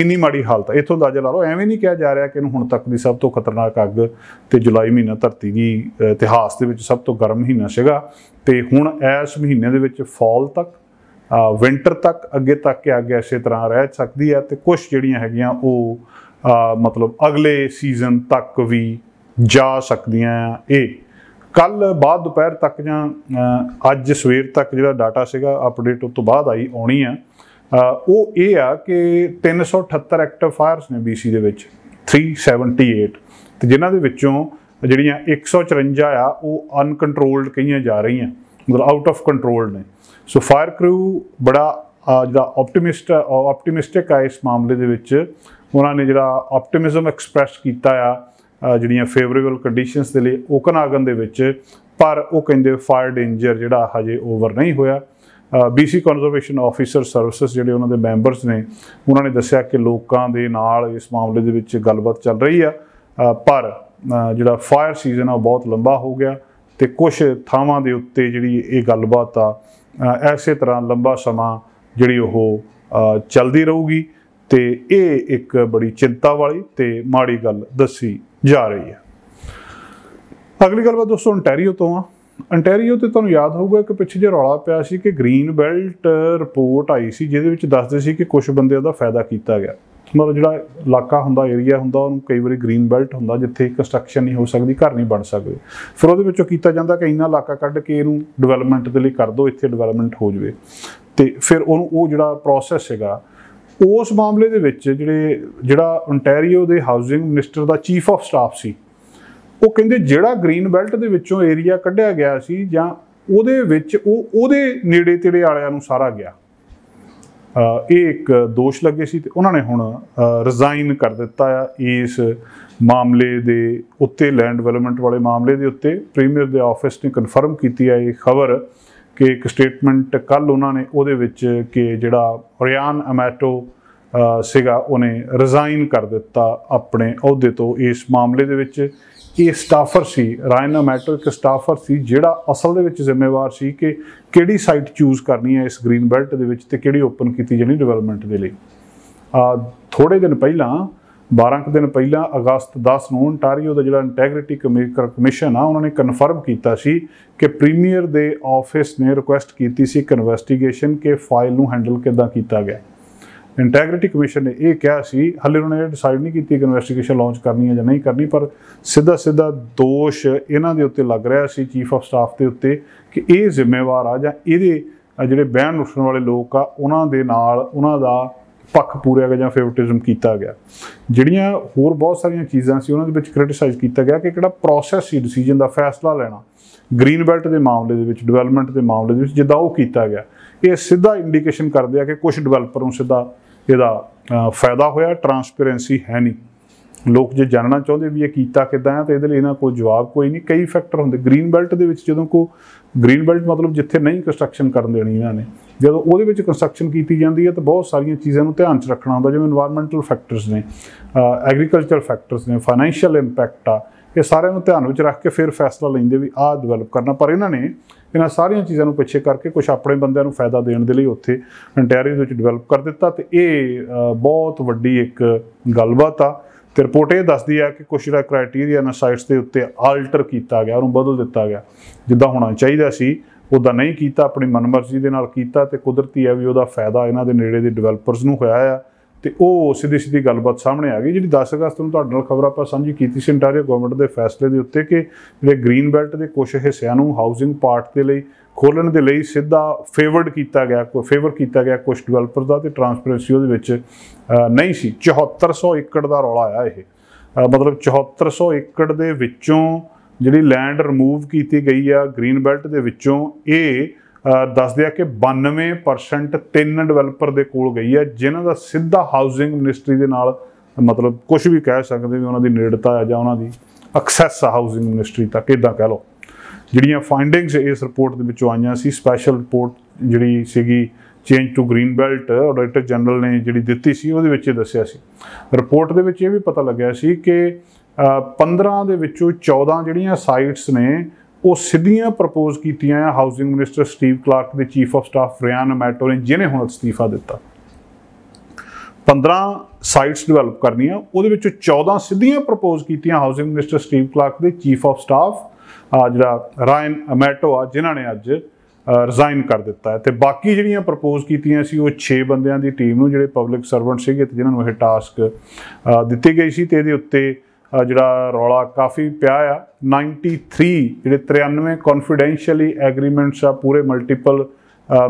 ਇੰਨੀ ਮਾੜੀ ਹਾਲਤ ਹੈ ਇਥੋਂ ਅੰਦਾਜ਼ਾ ਲਾ ਲਓ ਐਵੇਂ ਨਹੀਂ ਕਿਹਾ ਜਾ ਰਿਹਾ ਕਿ ਇਹਨੂੰ ਹੁਣ ਤੱਕ ਦੀ ਸਭ ਤੋਂ ਖਤਰਨਾਕ ਅੱਗ ਤੇ ਜੁਲਾਈ ਮਹੀਨਾ ਧਰਤੀ ਦੀ ਇਤਿਹਾਸ ਦੇ ਵਿੱਚ ਸਭ ਤੋਂ ਗਰਮ ਮਹੀਨਾ ਸੀਗਾ ਤੇ ਹੁਣ ਇਸ ਮਹੀਨੇ ਦੇ ਵਿੱਚ ਫਾਲ ਤੱਕ ਵਿంటర్ ਤੱਕ ਅੱਗੇ ਤੱਕ ਕਿ ਅੱਗ ਇਸੇ ਤਰ੍ਹਾਂ ਰਹਿ ਸਕਦੀ ਹੈ ਤੇ ਕੁਝ ਜਿਹੜੀਆਂ ਹੈਗੀਆਂ ਉਹ ਮਤਲਬ ਅਗਲੇ ਸੀਜ਼ਨ ਤੱਕ ਵੀ ਜਾ ਸਕਦੀਆਂ ਇਹ ਕੱਲ ਬਾਅਦ ਦੁਪਹਿਰ ਤੱਕ ਜਾਂ ਅੱਜ ਸਵੇਰ ਤੱਕ ਜਿਹੜਾ ਡਾਟਾ ਸੀਗਾ ਅਪਡੇਟ ਉਸ ਤੋਂ ਬਾਅਦ ਆਈ ਆਉਣੀ ਆ ਉਹ ਇਹ ਆ ਕਿ 378 ਐਕਟਿਵ ਫਾਇਰਸ ਨੇ BC ਦੇ ਵਿੱਚ 378 ਤੇ ਜਿਨ੍ਹਾਂ ਦੇ ਵਿੱਚੋਂ ਜਿਹੜੀਆਂ 154 ਆ ਉਹ ਅਨਕੰਟਰੋਲਡ ਕਹੀਆਂ ਜਾ ਰਹੀਆਂ ਮਤਲਬ ਆਊਟ ਆਫ ਕੰਟਰੋਲ ਨੇ ਸੋ ਫਾਇਰ ਕਰੂ ਬੜਾ ਜਿਹੜਾ ਆਪਟੀਮਿਸਟ ਆਪਟੀਮਿਸਟਿਕ ਆ ਇਸ ਮਾਮਲੇ ਦੇ ਵਿੱਚ ਉਹਨਾਂ ਨੇ ਜਿਹੜਾ ਆਪਟੀਮਿਜ਼ਮ ਐਕਸਪ੍ਰੈਸ ਕੀਤਾ ਆ ਜਿਹੜੀਆਂ ਫੇਵਰੇਬਲ ਕੰਡੀਸ਼ਨਸ ਦੇ ਲਈ ਓਕਨਾਗਨ ਦੇ ਵਿੱਚ ਪਰ ਉਹ ਕਹਿੰਦੇ ਫਾਇਰ ਡੇਂਜਰ ਜਿਹੜਾ ਹਜੇ ਓਵਰ ਨਹੀਂ ਹੋਇਆ ਬੀਸੀ ਕਨਜ਼ਰਵੇਸ਼ਨ ਆਫੀਸਰ ਸਰਵਿਸਿਜ਼ ਜਿਹੜੇ ਉਹਨਾਂ ਦੇ ਮੈਂਬਰਸ ਨੇ ਉਹਨਾਂ ਨੇ ਦੱਸਿਆ ਕਿ ਲੋਕਾਂ ਦੇ ਨਾਲ ਇਸ ਮਾਮਲੇ ਦੇ ਵਿੱਚ ਗੱਲਬਾਤ ਚੱਲ ਰਹੀ ਆ ਪਰ ਜਿਹੜਾ ਫਾਇਰ ਸੀਜ਼ਨ ਆ ਬਹੁਤ ਲੰਬਾ ਹੋ ਗਿਆ ਤੇ ਕੁਝ ਥਾਵਾਂ ਦੇ ਉੱਤੇ ਜਿਹੜੀ ਇਹ ਗੱਲਬਾਤ ਆ ਐਸੇ ਤਰ੍ਹਾਂ ਲੰਬਾ ਸਮਾਂ ਜਿਹੜੀ ਉਹ ਚਲਦੀ ਰਹੂਗੀ ਤੇ ਇਹ ਇੱਕ ਬੜੀ ਚਿੰਤਾ ਵਾਲੀ ਤੇ ਮਾੜੀ ਗੱਲ ਦੱਸੀ ਜਾ ਰਹੀ ਹੈ ਅਗਲੀ ਗੱਲ ਬਾਤ ਦੋਸਤੋ ਅੰਟੈਰੀਓ ਤੋਂ ਆ ਅੰਟੈਰੀਓ ਤੇ ਤੁਹਾਨੂੰ ਯਾਦ ਹੋਊਗਾ ਕਿ ਪਿੱਛੇ ਜੇ ਰੌਲਾ ਪਿਆ ਸੀ ਕਿ ਗ੍ਰੀਨ ਬੈਲਟ ਰਿਪੋਰਟ ਆਈ ਸੀ ਜਿਹਦੇ ਵਿੱਚ ਦੱਸਦੇ ਸੀ ਕਿ ਕੁਝ ਬੰਦੇ ਉਹਦਾ ਫਾਇਦਾ ਕੀਤਾ ਗਿਆ ਮਤਲਬ ਜਿਹੜਾ ਇਲਾਕਾ ਹੁੰਦਾ ਏਰੀਆ ਹੁੰਦਾ ਉਹਨੂੰ ਕਈ ਵਾਰੀ ਗ੍ਰੀਨ ਬੈਲਟ ਹੁੰਦਾ ਜਿੱਥੇ ਕੰਸਟਰਕਸ਼ਨ ਨਹੀਂ ਹੋ ਸਕਦੀ ਘਰ ਨਹੀਂ ਬਣ ਸਕਦੇ ਫਿਰ ਉਹਦੇ ਵਿੱਚੋਂ ਕੀਤਾ ਜਾਂਦਾ ਕਿ ਇੰਨਾ ਇਲਾਕਾ ਕੱਢ ਕੇ ਇਹਨੂੰ ਡਿਵੈਲਪਮੈਂਟ ਦੇ ਲਈ ਕਰ ਦਿਓ ਇੱਥੇ ਡਿਵੈਲਪਮੈਂਟ ਹੋ ਜਵੇ ਤੇ ਫਿਰ ਉਹਨੂੰ ਉਹ ਜਿਹੜਾ ਪ੍ਰੋਸੈਸ ਹੈਗਾ ਉਸ ਮਾਮਲੇ ਦੇ ਵਿੱਚ ਜਿਹੜੇ ਜਿਹੜਾ ਓਨਟਾਰੀਓ ਦੇ ਹਾਊਸਿੰਗ ਮਿਨਿਸਟਰ ਦਾ ਚੀਫ ਆਫ ਸਟਾਫ ਸੀ ਉਹ ਕਹਿੰਦੇ ਜਿਹੜਾ ਗ੍ਰੀਨ ਬੈਲਟ ਦੇ ਵਿੱਚੋਂ ਏਰੀਆ ਕੱਢਿਆ ਗਿਆ ਸੀ ਜਾਂ ਉਹਦੇ ਵਿੱਚ ਉਹ ਉਹਦੇ ਨੇੜੇ ਤੇੜੇ ਵਾਲਿਆਂ ਨੂੰ ਸਾਰਾ ਗਿਆ ਇਹ ਇੱਕ ਦੋਸ਼ ਲੱਗੇ ਸੀ ਤੇ ਉਹਨਾਂ ਨੇ ਹੁਣ ਰਿਜ਼ਾਈਨ ਕਰ ਦਿੱਤਾ ਆ ਇਸ ਮਾਮਲੇ ਦੇ ਉੱਤੇ ਲੈਂਡ ਡਿਵੈਲਪਮੈਂਟ ਵਾਲੇ ਮਾਮਲੇ ਦੇ ਉੱਤੇ ਪ੍ਰੀਮੀਅਰ ਦੇ ਆਫਿਸ ਨੇ ਕਨਫਰਮ ਕੀਤੀ ਆ ਇਹ ਖਬਰ ਕਿ ਇੱਕ ਸਟੇਟਮੈਂਟ ਕੱਲ ਉਹਨਾਂ ਨੇ ਉਹਦੇ ਵਿੱਚ ਕਿ ਜਿਹੜਾ ਰਿਆਨ ਅਮੈਟੋ ਸੀਗਾ ਉਹਨੇ ਰਿਜ਼ਾਈਨ ਕਰ ਦਿੱਤਾ ਆਪਣੇ ਅਹੁਦੇ ਤੋਂ ਇਸ ਮਾਮਲੇ ਦੇ ਵਿੱਚ ਇਹ ਸਟਾਫਰ ਸੀ ਰਾਇਨ ਅਮੈਟੋ ਇੱਕ ਸਟਾਫਰ ਸੀ ਜਿਹੜਾ ਅਸਲ ਦੇ ਵਿੱਚ ਜ਼ਿੰਮੇਵਾਰ ਸੀ ਕਿ ਕਿਹੜੀ ਸਾਈਟ ਚੂਜ਼ ਕਰਨੀ ਹੈ ਇਸ ਗ੍ਰੀਨ ਬੈਲਟ ਦੇ ਵਿੱਚ ਤੇ ਕਿਹੜੀ ਓਪਨ ਕੀਤੀ ਜਾਣੀ ਡਿਵੈਲਪਮੈਂਟ ਦੇ ਲਈ ਥੋੜੇ ਦਿਨ ਪਹਿਲਾਂ 12 ਦਿਨ ਪਹਿਲਾਂ ਅਗਸਤ 10 ਨੂੰ ਅੰਟਾਰੀਓ ਦਾ ਜਿਹੜਾ ਇੰਟੈਗ੍ਰਿਟੀ ਕਮਿਸ਼ਨ ਆ ਉਹਨਾਂ ਨੇ ਕਨਫਰਮ ਕੀਤਾ ਸੀ ਕਿ ਪ੍ਰੀਮੀਅਰ ਦੇ ਆਫਿਸ ਨੇ ਰਿਕੁਐਸਟ ਕੀਤੀ ਸੀ ਕਿ ਇਨਵੈਸਟੀਗੇਸ਼ਨ ਫਾਈਲ ਨੂੰ ਹੈਂਡਲ ਕਿਦਾਂ ਕੀਤਾ ਗਿਆ ਇੰਟੈਗ੍ਰਿਟੀ ਕਮਿਸ਼ਨ ਨੇ ਇਹ ਕਿਹਾ ਸੀ ਹਲੇ ਉਹਨਾਂ ਨੇ ਡਿਸਾਈਡ ਨਹੀਂ ਕੀਤੀ ਕਿ ਇਨਵੈਸਟੀਗੇਸ਼ਨ ਲਾਂਚ ਕਰਨੀ ਹੈ ਜਾਂ ਨਹੀਂ ਕਰਨੀ ਪਰ ਸਿੱਧਾ ਸਿੱਧਾ ਦੋਸ਼ ਇਹਨਾਂ ਦੇ ਉੱਤੇ ਲੱਗ ਰਿਹਾ ਸੀ ਚੀਫ ਆਫ ਸਟਾਫ ਦੇ ਉੱਤੇ ਕਿ ਇਹ ਜ਼ਿੰਮੇਵਾਰ ਆ ਜਾਂ ਇਹਦੇ ਜਿਹੜੇ ਬੈਨ ਉੱਠਣ ਵਾਲੇ ਲੋਕ ਆ ਉਹਨਾਂ ਦੇ ਨਾਲ ਉਹਨਾਂ ਦਾ ਪੱਖ ਪੂਰਿਆ ਗਿਆ ਜਾਂ ਫੇਵਰਟਿਜ਼ਮ ਕੀਤਾ ਗਿਆ ਜਿਹੜੀਆਂ ਹੋਰ ਬਹੁਤ ਸਾਰੀਆਂ ਚੀਜ਼ਾਂ ਸੀ ਉਹਨਾਂ ਦੇ ਵਿੱਚ ਕ੍ਰਿਟਿਸਾਈਜ਼ ਕੀਤਾ ਗਿਆ ਕਿ ਕਿਹੜਾ ਪ੍ਰੋਸੈਸ ਸੀ ਡਿਸੀਜਨ ਦਾ ਫੈਸਲਾ ਲੈਣਾ ਗ੍ਰੀਨ ਬੈਲਟ ਦੇ ਮਾਮਲੇ ਦੇ ਵਿੱਚ ਡਿਵੈਲਪਮੈਂਟ ਦੇ ਮਾਮਲੇ ਦੇ ਵਿੱਚ ਜਿੱਦਾਂ ਉਹ ਕੀਤਾ ਗਿਆ ਇਹ ਸਿੱਧਾ ਇੰਡੀਕੇਸ਼ਨ ਕਰਦੇ ਆ ਕਿ ਕੁਝ ਡਿਵੈਲਪਰ ਨੂੰ ਸਿੱਧਾ ਇਹਦਾ ਫਾਇਦਾ ਹੋਇਆ ਟਰਾਂਸਪੇਰੈਂਸੀ ਹੈ ਨਹੀਂ ਲੋਕ ਜੇ ਜਾਣਨਾ ਚਾਹੁੰਦੇ ਵੀ ਇਹ ਕੀਤਾ ਕਿਦਾਂ ਹੈ ਤਾਂ ਇਹਦੇ ਲਈ ਇਹਨਾਂ ਕੋਲ ਜਵਾਬ ਕੋਈ ਨਹੀਂ ਕਈ ਫੈਕਟਰ ਹੁੰਦੇ ਗ੍ਰੀਨ ਬੈਲਟ ਦੇ ਵਿੱਚ ਜਦੋਂ ਕੋ ਗ੍ਰੀਨ ਬੈਲਟ ਮਤਲਬ ਜਿੱਥੇ ਨਹੀਂ ਕੰਸਟਰਕਸ਼ਨ ਕਰਨ ਦੇਣੀ ਇਹਨਾਂ ਨੇ ਜਦੋਂ ਉਹਦੇ ਵਿੱਚ ਕੰਸਟਰਕਸ਼ਨ ਕੀਤੀ ਜਾਂਦੀ ਹੈ ਤਾਂ ਬਹੁਤ ਸਾਰੀਆਂ ਚੀਜ਼ਾਂ ਨੂੰ ਧਿਆਨ 'ਚ ਰੱਖਣਾ ਹੁੰਦਾ ਜਿਵੇਂ এনवायरमेंटਲ ਫੈਕਟਰਸ ਨੇ ਐਗਰੀਕਲਚਰ ਫੈਕਟਰਸ ਨੇ ਫਾਈਨੈਂਸ਼ੀਅਲ ਇੰਪੈਕਟ ਆ ਇਹ ਸਾਰਿਆਂ ਨੂੰ ਧਿਆਨ ਵਿੱਚ ਰੱਖ ਕੇ ਫਿਰ ਫੈਸਲਾ ਲੈਂਦੇ ਵੀ ਆਹ ਡਿਵੈਲਪ ਕਰਨਾ ਪਰ ਇਹਨਾਂ ਨੇ ਇਹਨਾਂ ਸਾਰੀਆਂ ਚੀਜ਼ਾਂ ਨੂੰ ਪਿੱਛੇ ਕਰਕੇ ਕੁਝ ਆਪਣੇ ਬੰਦਿਆਂ ਨੂੰ ਫਾਇਦਾ ਦੇਣ ਦੇ ਲਈ ਉੱਥੇ ਅੰਟੈਰੀਓ ਵਿੱਚ ਡਿਵੈਲਪ ਕਰ ਦਿੱਤਾ ਤੇ ਇਹ ਬਹੁਤ ਵੱਡੀ ਇੱਕ ਗੱਲਬਾਤ ਆ ਤੇ ਰਿਪੋਰਟ ਇਹ ਦੱਸਦੀ ਹੈ ਕਿ ਕੁਝ ਜਿਹੜਾ ਕ੍ਰਾਈਟੇਰੀਆ ਨਾ ਸਾਈਟਸ ਦੇ ਉੱਤੇ ਆਲਟਰ ਕੀਤਾ ਗਿਆ ਉਹਨੂੰ ਬਦਲ ਦਿੱਤਾ ਗਿਆ ਜਿੱਦਾਂ ਹੋਣਾ ਚਾਹੀਦਾ ਸੀ ਉਹਦਾ ਨਹੀਂ ਕੀਤਾ ਆਪਣੀ ਮਨਮਰਜ਼ੀ ਦੇ ਨਾਲ ਕੀਤਾ ਤੇ ਕੁਦਰਤੀ ਹੈ ਵੀ ਉਹਦਾ ਫਾਇਦਾ ਇਹਨਾਂ ਦੇ ਨੇੜੇ ਦੇ ਡਿਵੈਲਪਰਸ ਨੂੰ ਹੋਇਆ ਆ ਤੇ ਉਹ ਸਿੱਧੀ ਸਿੱਧੀ ਗੱਲਬਾਤ ਸਾਹਮਣੇ ਆ ਗਈ ਜਿਹੜੀ 10 ਅਗਸਤ ਨੂੰ ਤੁਹਾਡੇ ਨਾਲ ਖਬਰ ਆਪਾਂ ਸਾਂਝੀ ਕੀਤੀ ਸੀ ਇੰਟਾਰੀਅਰ ਗਵਰਨਮੈਂਟ ਦੇ ਫੈਸਲੇ ਦੇ ਉੱਤੇ ਕਿ ਜਿਹੜੇ ਗ੍ਰੀਨ ਬੈਲਟ ਦੇ ਕੁਝ ਹਿੱਸਿਆਂ ਨੂੰ ਹਾਊਸਿੰਗ ਪਾਰਟ ਦੇ ਲਈ ਖੋਲਣ ਦੇ ਲਈ ਸਿੱਧਾ ਫੇਵਰਡ ਕੀਤਾ ਗਿਆ ਕੋਈ ਫੇਵਰ ਕੀਤਾ ਗਿਆ ਕੁਝ ਡਿਵੈਲਪਰ ਦਾ ਤੇ ਟ੍ਰਾਂਸਪਰੈਂਸੀ ਉਹਦੇ ਵਿੱਚ ਨਹੀਂ ਸੀ 7400 ਏਕੜ ਦਾ ਰੌਲਾ ਆਇਆ ਇਹ ਮਤਲਬ 7400 ਏਕੜ ਦੇ ਵਿੱਚੋਂ ਜਿਹੜੀ ਲੈਂਡ ਰਿਮੂਵ ਕੀਤੀ ਗਈ ਆ ਗ੍ਰੀਨ ਬੈਲਟ ਦੇ ਵਿੱਚੋਂ ਇਹ ਦੱਸਦੇ ਆ ਕਿ 92% ਤਿੰਨ ਡਿਵੈਲਪਰ ਦੇ ਕੋਲ ਗਈ ਆ ਜਿਨ੍ਹਾਂ ਦਾ ਸਿੱਧਾ ਹਾਊਸਿੰਗ ਮਿਨਿਸਟਰੀ ਦੇ ਨਾਲ ਮਤਲਬ ਕੁਝ ਵੀ ਕਹਿ ਸਕਦੇ ਵੀ ਉਹਨਾਂ ਦੀ ਨੇੜਤਾ ਆ ਜਾਂ ਉਹਨਾਂ ਦੀ ਐਕਸੈਸ ਹਾਊਸਿੰਗ ਮਿਨਿਸਟਰੀ ਤੱਕ ਇਦਾਂ ਕਹਿ ਲਓ ਜਿਹੜੀਆਂ ਫਾਈਂਡਿੰਗਸ ਇਸ ਰਿਪੋਰਟ ਦੇ ਵਿੱਚੋਂ ਆਈਆਂ ਸੀ ਸਪੈਸ਼ਲ ਰਿਪੋਰਟ ਜਿਹੜੀ ਸੀਗੀ change to green belt auditor general ਨੇ ਜਿਹੜੀ ਦਿੱਤੀ ਸੀ ਉਹਦੇ ਵਿੱਚ ਇਹ ਦੱਸਿਆ ਸੀ ਰਿਪੋਰਟ ਦੇ ਵਿੱਚ ਇਹ ਵੀ ਪਤਾ ਲੱਗਿਆ ਸੀ ਕਿ 15 ਦੇ ਵਿੱਚੋਂ 14 ਜਿਹੜੀਆਂ ਸਾਈਟਸ ਨੇ ਉਹ ਸਿੱਧੀਆਂ ਪ੍ਰਪੋਜ਼ ਕੀਤੀਆਂ ਆ ਹਾਊਸਿੰਗ ਮਿਨਿਸਟਰ ਸਟੀਵ ਕਲਾਰਕ ਦੇ chief of staff Ryan Amato ਨੇ ਜਿਹਨੇ ਹੁਣ ਅਸਤੀਫਾ ਦਿੱਤਾ 15 ਸਾਈਟਸ ਡਿਵੈਲਪ ਕਰਨੀਆਂ ਉਹਦੇ ਵਿੱਚੋਂ 14 ਸਿੱਧੀਆਂ ਪ੍ਰਪੋਜ਼ ਕੀਤੀਆਂ ਹਾਊਸਿੰਗ ਮਿਨਿਸਟਰ ਸਟੀਵ ਕਲਾਰਕ ਦੇ ਚੀਫ ਆਫ ਸਟਾਫ ਆ ਜਿਹੜਾ ਰਾਇਨ ਅਮੈਟੋ ਆ ਜਿਨ੍ਹਾਂ ਨੇ ਅੱਜ ਰਿਜ਼ਾਈਨ ਕਰ ਦਿੱਤਾ ਤੇ ਬਾਕੀ ਜਿਹੜੀਆਂ ਪ੍ਰਪੋਜ਼ ਕੀਤੀਆਂ ਸੀ ਉਹ 6 ਬੰਦਿਆਂ ਦੀ ਟੀਮ ਨੂੰ ਜਿਹੜੇ ਪਬਲਿਕ ਸਰਵੈਂਟ ਸੀਗੇ ਤੇ ਜਿਨ੍ਹਾਂ ਨੂੰ ਇਹ ਟਾਸਕ ਦਿੱਤੀ ਗਈ ਸੀ ਤੇ ਇਹਦੇ ਉੱਤੇ ਜਿਹੜਾ ਰੌਲਾ ਕਾਫੀ ਪਿਆ ਆ 93 ਜਿਹੜੇ 93 ਕੌਨਫੀਡੈਂਸ਼ੀਅਲੀ ਐਗਰੀਮੈਂਟਸ ਆ ਪੂਰੇ ਮਲਟੀਪਲ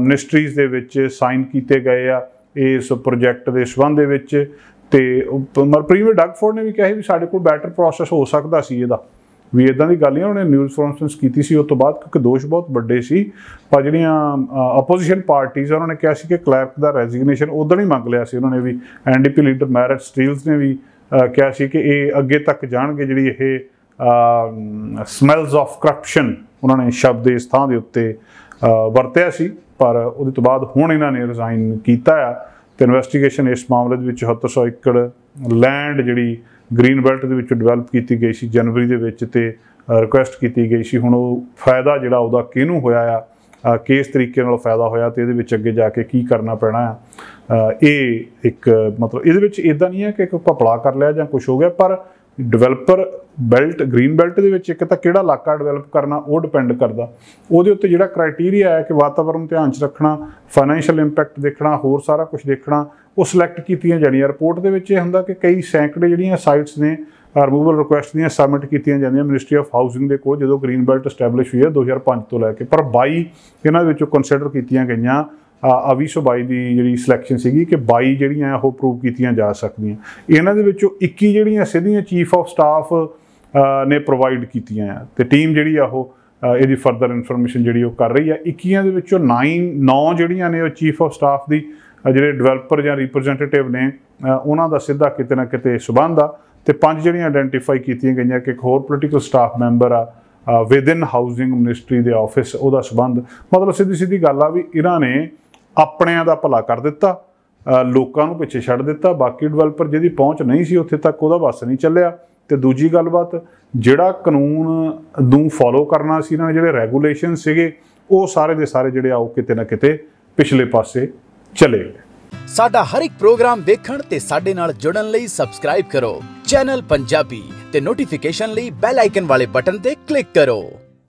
ਮਿਨਿਸਟਰੀਜ਼ ਦੇ ਵਿੱਚ ਸਾਈਨ ਕੀਤੇ ਗਏ ਆ ਇਸ ਪ੍ਰੋਜੈਕਟ ਦੇ ਸਬੰਧ ਦੇ ਵਿੱਚ ਤੇ ਪ੍ਰੀਮੀਅਰ ਡਗਫੋਰਡ ਨੇ ਵੀ ਕਿਹਾ ਵੀ ਸਾਡੇ ਕੋਲ ਬੈਟਰ ਪ੍ਰੋਸੈਸ ਹੋ ਸਕਦਾ ਸੀ ਇਹਦਾ ਵੀ ਇਦਾਂ ਦੀ ਗੱਲ ਨਹੀਂ ਉਹਨੇ ਨਿਊਜ਼ ਕਾਨਫਰੰਸ ਕੀਤੀ ਸੀ ਉਸ ਤੋਂ ਬਾਅਦ ਕਿਉਂਕਿ ਦੋਸ਼ ਬਹੁਤ ਵੱਡੇ ਸੀ ਪਰ ਜਿਹੜੀਆਂ ਆਪੋਜੀਸ਼ਨ ਪਾਰਟੀਆਂ ਉਹਨਾਂ ਨੇ ਕਿਹਾ ਸੀ ਕਿ ਕਲੈਰਕ ਦਾ ਰੈਜ਼ਿਗਨੇਸ਼ਨ ਉਦੋਂ ਹੀ ਮੰਗ ਲਿਆ ਸੀ ਉਹਨਾਂ ਨੇ ਵੀ ਐਨਡੀਪੀ ਲੀਡਰ ਮੈਰਿਟ ਸਟੀਲਸ ਨੇ ਵੀ ਕਿਹਾ ਸੀ ਕਿ ਇਹ ਅੱਗੇ ਤੱਕ ਜਾਣਗੇ ਜਿਹੜੀ ਇਹ ਸਮੈਲਸ ਆਫ ਕਰਪਸ਼ਨ ਉਹਨਾਂ ਨੇ ਸ਼ਬਦ ਇਸ ਥਾਂ ਦੇ ਉੱਤੇ ਵਰਤਿਆ ਸੀ ਪਰ ਉਹਦੇ ਤੋਂ ਬਾਅਦ ਹੁਣ ਇਹਨਾਂ ਨੇ ਰਿਜ਼ਾਈਨ ਕੀਤਾ ਆ ਤੇ ਇਨਵੈਸਟੀਗੇਸ਼ਨ ਇਸ ਮਾਮਲੇ ਦੇ ਵਿੱਚ ਏਕੜ ਲੈਂਡ ਜਿਹੜੀ ਗ੍ਰੀਨ ਬੈਲਟ ਦੇ ਵਿੱਚ ਡਿਵੈਲਪ ਕੀਤੀ ਗਈ ਸੀ ਜਨਵਰੀ ਦੇ ਵਿੱਚ ਤੇ ਰਿਕੁਐਸਟ ਕੀਤੀ ਗਈ ਸੀ ਹੁਣ ਉਹ ਫਾਇਦਾ ਜਿਹੜਾ ਉਹਦਾ ਕਿਹਨੂੰ ਹੋਇਆ ਆ ਕਿਸ ਤਰੀਕੇ ਨਾਲ ਫਾਇਦਾ ਹੋਇਆ ਤੇ ਇਹਦੇ ਵਿੱਚ ਅੱਗੇ ਜਾ ਕੇ ਕੀ ਕਰਨਾ ਪੈਣਾ ਆ ਇਹ ਇੱਕ ਮਤਲਬ ਇਹਦੇ ਵਿੱਚ ਇਦਾਂ ਨਹੀਂ ਹੈ ਕਿ ਕੋਈ ਭਪਲਾ ਕਰ ਲਿਆ ਜਾਂ ਕੁਝ ਹੋ ਗਿਆ ਪਰ ਡਿਵੈਲਪਰ ਬੈਲਟ ਗ੍ਰੀਨ ਬੈਲਟ ਦੇ ਵਿੱਚ ਇੱਕ ਤਾਂ ਕਿਹੜਾ ਇਲਾਕਾ ਡਿਵੈਲਪ ਕਰਨਾ ਉਹ ਡਿਪੈਂਡ ਕਰਦਾ ਉਹਦੇ ਉੱਤੇ ਜਿਹੜਾ ਕ੍ਰਾਈਟੇਰੀਆ ਹੈ ਕਿ ਵਾਤਾਵਰਣ ਧਿਆਨ 'ਚ ਰੱਖਣਾ ਫਾਈਨੈਂਸ਼ੀਅਲ ਇੰਪੈਕਟ ਦੇਖਣਾ ਹੋਰ ਸਾਰਾ ਕੁਝ ਦੇਖਣਾ ਉਹ ਸਿਲੈਕਟ ਕੀਤੀਆਂ ਜਾਣੀਆਂ ਰਿਪੋਰਟ ਦੇ ਵਿੱਚ ਇਹ ਹੁੰਦਾ ਕਿ ਕਈ ਸੈਂਕੜੇ ਜਿਹੜੀਆਂ ਸਾਈਟਸ ਨੇ ਰਿਮੂਵਲ ਰਿਕੁਐਸਟ ਦੀਆਂ ਸਬਮਿਟ ਕੀਤੀਆਂ ਜਾਂਦੀਆਂ ਮਿਨਿਸਟਰੀ ਆਫ ਹਾਊਸਿੰਗ ਦੇ ਕੋਲ ਜਦੋਂ ਗ੍ਰੀਨ ਬੈਲਟ ਐਸਟੈਬਲਿਸ਼ ਹੋਈ ਹੈ 2005 ਤੋਂ ਲੈ ਕੇ ਪਰ 22 ਇਹਨਾਂ ਵਿੱਚੋਂ ਕੰਸੀਡਰ ਕੀਤੀਆਂ ਗਈਆਂ ਆ 2022 ਦੀ ਜਿਹੜੀ ਸਿਲੈਕਸ਼ਨ ਸੀਗੀ ਕਿ 22 ਜਿਹੜੀਆਂ ਉਹ ਪ੍ਰੂਵ ਕੀਤੀਆਂ ਜਾ ਸਕਦੀਆਂ ਇਹਨਾਂ ਦੇ ਵਿੱਚੋਂ 21 ਜਿਹੜੀਆਂ ਸਿੱਧੀਆਂ ਚੀਫ ਆਫ ਸਟਾਫ ਨੇ ਪ੍ਰੋਵਾਈਡ ਕੀਤੀਆਂ ਆ ਤੇ ਟੀਮ ਜਿਹੜੀ ਆ ਉਹ ਇਹਦੀ ਫਰਦਰ ਇਨਫੋਰਮੇਸ਼ਨ ਜਿਹੜੀ ਉਹ ਕਰ ਰਹੀ ਆ 21 ਦੇ ਵਿੱਚੋਂ 9 9 ਜਿਹੜੀਆਂ ਨੇ ਉਹ ਚੀਫ ਆਫ ਸਟਾਫ ਦੀ ਜਿਹੜੇ ਡਿਵੈਲਪਰ ਜਾਂ ਰਿਪਰੈਜ਼ੈਂਟੇਟਿਵ ਨੇ ਉਹਨਾਂ ਦਾ ਸਿੱਧਾ ਕਿਤੇ ਨਾ ਕਿਤੇ ਸਬੰਧ ਆ ਤੇ ਪੰਜ ਜਿਹੜੀਆਂ ਆਇਡੈਂਟੀਫਾਈ ਕੀਤੀਆਂ ਗਈਆਂ ਕਿ ਇੱਕ ਹੋਰ ਪੋਲੀਟੀਕਲ ਸਟਾਫ ਮੈਂਬਰ ਆ ਵਿਦਨ ਹਾਊਸਿੰਗ ਮਿਨਿਸਟਰੀ ਦੇ ਆਫਿਸ ਉਹਦਾ ਸਬੰਧ ਮਤਲਬ ਸਿੱਧੀ ਸਿੱਧੀ ਗੱਲ ਆ ਵੀ ਇਹਨਾਂ ਨੇ ਆਪਣਿਆਂ ਦਾ ਭਲਾ ਕਰ ਦਿੱਤਾ ਲੋਕਾਂ ਨੂੰ ਪਿੱਛੇ ਛੱਡ ਦਿੱਤਾ ਬਾਕੀ ਡਿਵੈਲਪਰ ਜਿਹਦੀ ਪਹੁੰਚ ਨਹੀਂ ਸੀ ਉੱਥੇ ਤੱਕ ਉਹਦਾ ਬਸ ਨਹੀਂ ਚੱਲਿਆ ਤੇ ਦੂਜੀ ਗੱਲਬਾਤ ਜਿਹੜਾ ਕਾਨੂੰਨ ਨੂੰ ਫਾਲੋ ਕਰਨਾ ਸੀ ਨਾ ਜਿਹੜੇ ਰੈਗੂਲੇਸ਼ਨ ਸੀਗੇ ਉਹ ਸਾਰੇ ਦੇ ਸਾਰੇ ਜਿਹੜੇ ਆਓ ਕਿਤੇ ਨਾ ਕਿਤੇ ਪਿਛਲੇ ਪਾਸੇ ਚਲੇ ਗਏ ਸਾਡਾ ਹਰ ਇੱਕ ਪ੍ਰੋਗਰਾਮ ਦੇਖਣ ਤੇ ਸਾਡੇ ਨਾਲ ਜੁੜਨ ਲਈ ਸਬਸਕ੍ਰਾਈਬ ਕਰੋ ਚੈਨਲ ਪੰਜਾਬੀ ਤੇ ਨੋਟੀਫਿਕੇਸ਼ਨ ਲਈ ਬੈਲ ਆਈਕਨ ਵਾਲੇ ਬਟਨ ਤੇ ਕਲਿੱਕ ਕਰੋ